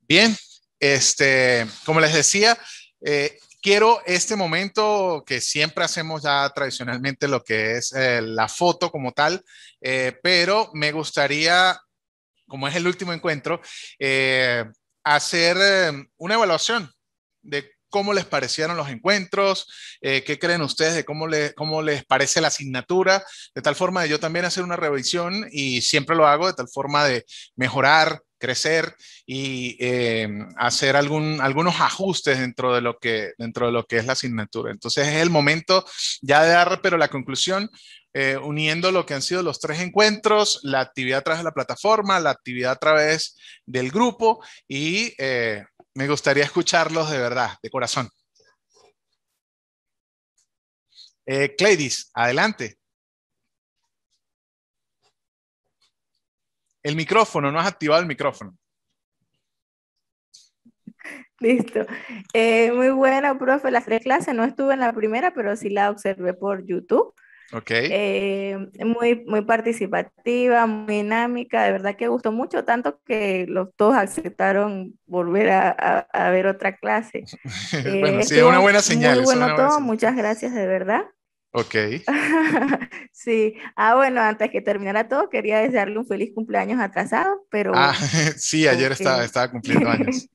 Bien, este, como les decía, eh, quiero este momento que siempre hacemos ya tradicionalmente lo que es eh, la foto como tal, eh, pero me gustaría, como es el último encuentro, hacer eh, una evaluación de cómo les parecieron los encuentros, eh, qué creen ustedes de cómo, le, cómo les parece la asignatura, de tal forma de yo también hacer una revisión y siempre lo hago de tal forma de mejorar, crecer y eh, hacer algún, algunos ajustes dentro de, lo que, dentro de lo que es la asignatura. Entonces es el momento ya de dar, pero la conclusión eh, uniendo lo que han sido los tres encuentros, la actividad a través de la plataforma, la actividad a través del grupo y eh, me gustaría escucharlos de verdad, de corazón. Eh, adelante. El micrófono, no has activado el micrófono. Listo. Eh, muy buena, profe, las tres clases. No estuve en la primera, pero sí la observé por YouTube. Eh, muy, muy participativa, muy dinámica, de verdad que gustó mucho, tanto que los dos aceptaron volver a, ver otra clase. bueno, eh, sí, es una buena señal. Muy bueno todo, muchas gracias de verdad. Ok. sí. Ah, bueno, antes que terminara todo, quería desearle un feliz cumpleaños atrasado, pero... Ah, sí, ayer estaba, estaba cumpliendo años.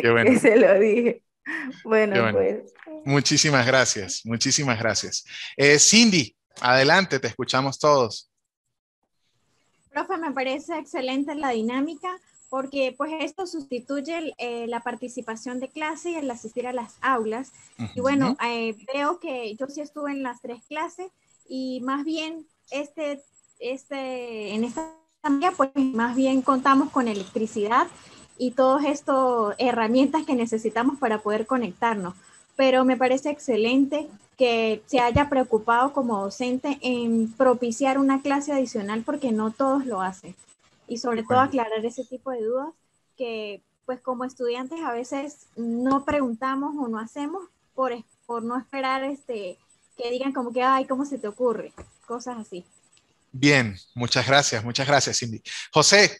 Qué bueno. se lo dije. Bueno, pues. Muchísimas gracias, muchísimas gracias. Eh, Cindy, adelante, te escuchamos todos. Profe, me parece excelente la dinámica porque pues esto sustituye eh, la participación de clase y el asistir a las aulas. Y bueno, eh, veo que yo sí estuve en las tres clases y más bien este, este, en esta pues más bien contamos con electricidad y todas estas herramientas que necesitamos para poder conectarnos. Pero me parece excelente que se haya preocupado como docente en propiciar una clase adicional porque no todos lo hacen. Y sobre todo aclarar ese tipo de dudas que pues como estudiantes a veces no preguntamos o no hacemos por, por no esperar este, que digan como que, ay, ¿cómo se te ocurre? Cosas así. Bien, muchas gracias, muchas gracias, Cindy. José,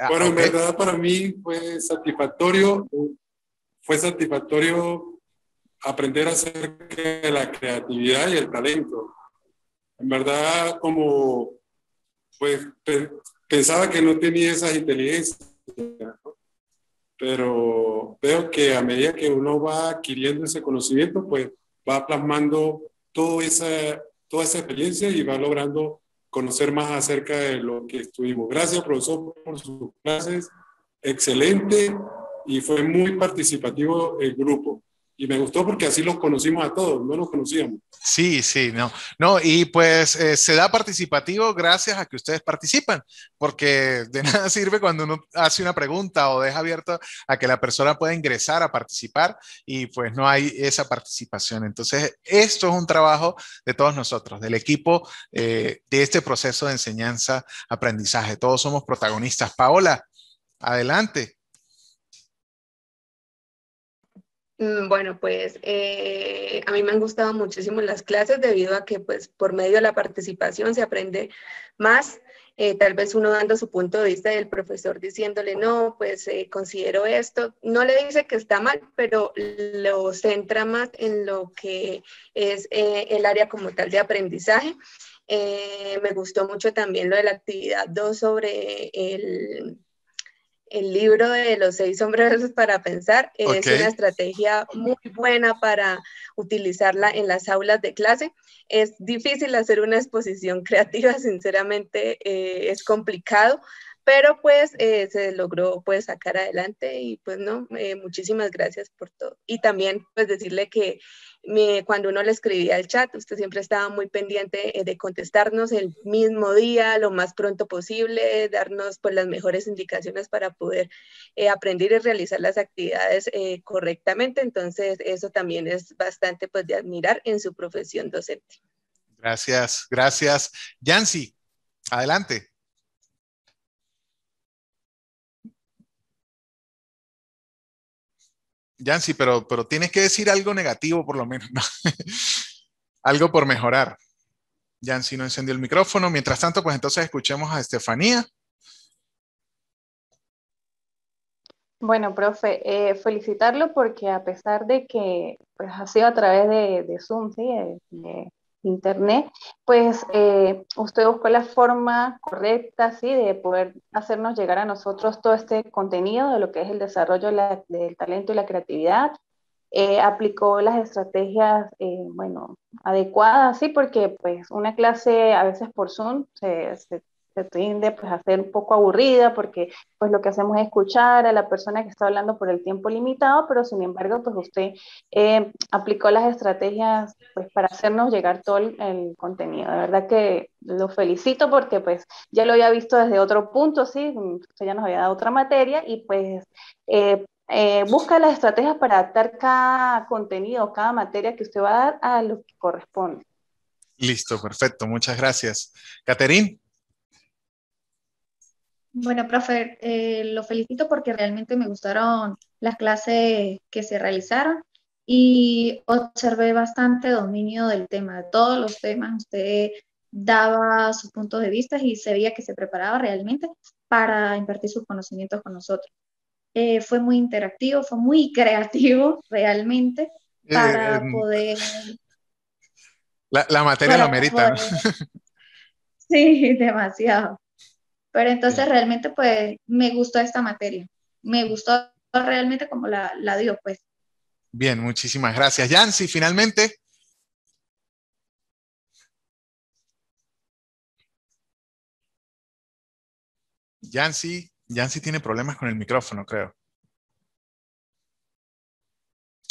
Ah, bueno, en verdad para mí fue satisfactorio, fue satisfactorio aprender acerca de la creatividad y el talento. En verdad, como pues pensaba que no tenía esas inteligencias, pero veo que a medida que uno va adquiriendo ese conocimiento, pues va plasmando toda esa, toda esa experiencia y va logrando conocer más acerca de lo que estuvimos. Gracias, profesor, por sus clases. Excelente y fue muy participativo el grupo y me gustó porque así los conocimos a todos, no nos conocíamos. Sí, sí, no. No, y pues eh, se da participativo gracias a que ustedes participan, porque de nada sirve cuando uno hace una pregunta o deja abierto a que la persona pueda ingresar a participar y pues no hay esa participación. Entonces, esto es un trabajo de todos nosotros, del equipo eh, de este proceso de enseñanza-aprendizaje. Todos somos protagonistas. Paola, adelante. Mm, bueno, pues eh, a mí me han gustado muchísimo las clases debido a que pues por medio de la participación se aprende más. Eh, tal vez uno dando su punto de vista y el profesor diciéndole, no, pues eh, considero esto. No le dice que está mal, pero lo centra más en lo que es el área como tal de aprendizaje. me gustó mucho también lo de la actividad 2 sobre el el libro de los seis sombreros para pensar. Es una estrategia muy buena para utilizarla en las aulas de clase. Es difícil hacer una exposición creativa, sinceramente eh, es complicado, pero pues eh, se logró pues sacar adelante y pues no, eh, muchísimas gracias por todo. Y también pues decirle que cuando uno le escribía al chat, usted siempre estaba muy pendiente eh, de contestarnos el mismo día, lo más pronto posible, darnos pues, las mejores indicaciones para poder eh, aprender y realizar las actividades eh, correctamente. Entonces, eso también es bastante pues, de admirar en su profesión docente. Gracias, gracias. Yancy, adelante. Yancy, pero, pero tienes que decir algo negativo por lo menos, ¿no? algo por mejorar. Yancy no encendió el micrófono. Mientras tanto, pues entonces escuchemos a Estefanía. Bueno, profe, eh, felicitarlo porque a pesar de que pues, ha sido a través de, Zoom, ¿sí? Eh, eh, internet, pues eh, usted buscó la forma correcta, ¿sí? De poder hacernos llegar a nosotros todo este contenido de lo que es el desarrollo del talento y la creatividad. Eh, aplicó las estrategias, eh, bueno, adecuadas, ¿sí? Porque pues una clase a veces por Zoom se se tiende pues, a ser un poco aburrida porque pues, lo que hacemos es escuchar a la persona que está hablando por el tiempo limitado, pero sin embargo, pues usted eh, aplicó las estrategias pues, para hacernos llegar todo el, contenido. De verdad que lo felicito porque pues ya lo había visto desde otro punto, sí, usted ya nos había dado otra materia y pues... Eh, eh, busca las estrategias para adaptar cada contenido, cada materia que usted va a dar a lo que corresponde. Listo, perfecto, muchas gracias. Caterín. Bueno, profe, eh, lo felicito porque realmente me gustaron las clases que se realizaron y observé bastante dominio del tema, de todos los temas. Usted daba sus puntos de vista y se veía que se preparaba realmente para impartir sus conocimientos con nosotros. Eh, fue muy interactivo, fue muy creativo realmente eh, para poder... La, materia lo merita. Sí, demasiado. Pero entonces realmente pues me gustó esta materia, me gustó realmente como la, dio pues. Bien, muchísimas gracias. Yancy, finalmente. Yancy, Yancy tiene problemas con el micrófono, creo.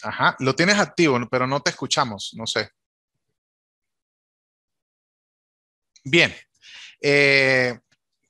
Ajá, lo tienes activo, pero no te escuchamos, no sé. Bien. Eh,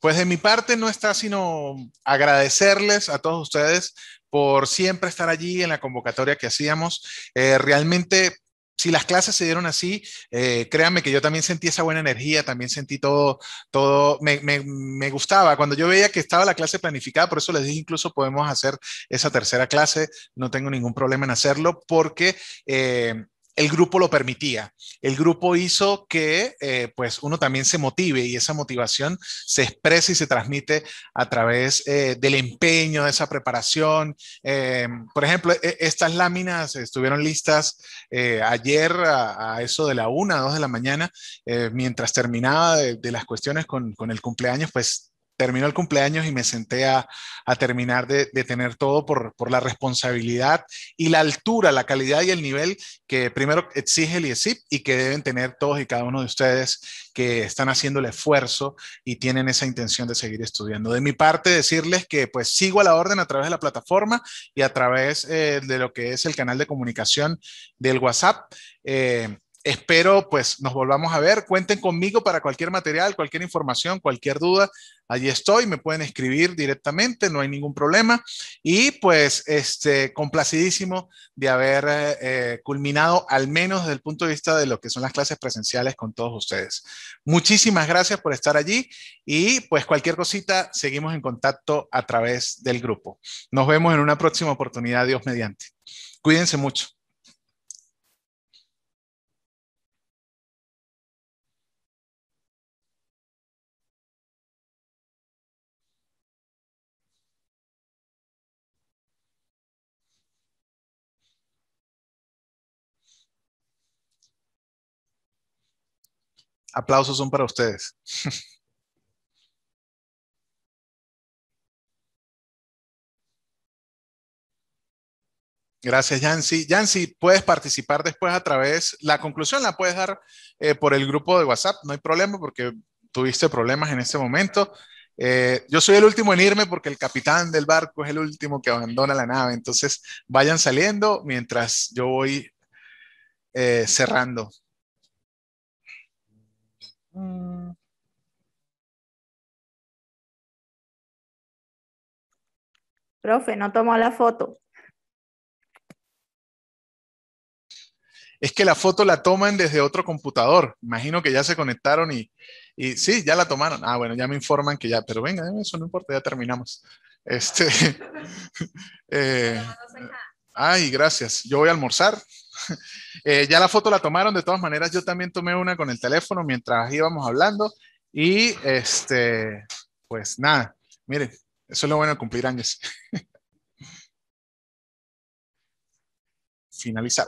pues de mi parte no está sino agradecerles a todos ustedes por siempre estar allí en la convocatoria que hacíamos. Eh, realmente si las clases se dieron así, eh, créanme que yo también sentí esa buena energía, también sentí todo, todo, me, gustaba. Cuando yo veía que estaba la clase planificada, por eso les dije, incluso podemos hacer esa tercera clase, no tengo ningún problema en hacerlo, porque eh, el grupo lo permitía. El grupo hizo que eh, pues uno también se motive y esa motivación se expresa y se transmite a través eh, del empeño, de esa preparación. Em, por ejemplo, e, estas láminas estuvieron listas eh, ayer a, eso de la una, dos de la mañana, mientras terminaba de, las cuestiones con, con el cumpleaños, pues terminó el cumpleaños y me senté a, terminar de, tener todo por, la responsabilidad y la altura, la calidad y el nivel que primero exige el IESIP y que deben tener todos y cada uno de ustedes que están haciendo el esfuerzo y tienen esa intención de seguir estudiando. De mi parte, decirles que pues sigo a la orden a través de la plataforma y a través eh, de lo que es el canal de comunicación del WhatsApp. Eh, Espero pues nos volvamos a ver. Cuenten conmigo para cualquier material, cualquier información, cualquier duda. Allí estoy, me pueden escribir directamente, no hay ningún problema. Y pues este, complacidísimo de haber eh, eh, culminado, al menos desde el punto de vista de lo que son las clases presenciales con todos ustedes. Muchísimas gracias por estar allí y pues cualquier cosita, seguimos en contacto a través del grupo. Nos vemos en una próxima oportunidad, Dios mediante. Cuídense mucho. Aplausos son para ustedes. Gracias, Yancy. Yancy, puedes participar después a través, la conclusión la puedes dar eh, por el grupo de WhatsApp, no hay problema porque tuviste problemas en este momento. Eh, yo soy el último en irme porque el capitán del barco es el último que abandona la nave, entonces vayan saliendo mientras yo voy eh, cerrando. Mm. Profe, no tomó la foto. Es que la foto la toman desde otro computador. Imagino que ya se conectaron y, y sí, ya la tomaron. Ah, bueno, ya me informan que ya, pero venga, eso no importa, ya terminamos. Este, eh, ay, gracias. Yo voy a almorzar. Eh, ya la foto la tomaron, de todas maneras yo también tomé una con el teléfono mientras íbamos hablando y este, pues nada, miren, eso es lo bueno de cumplir años. Finalizar.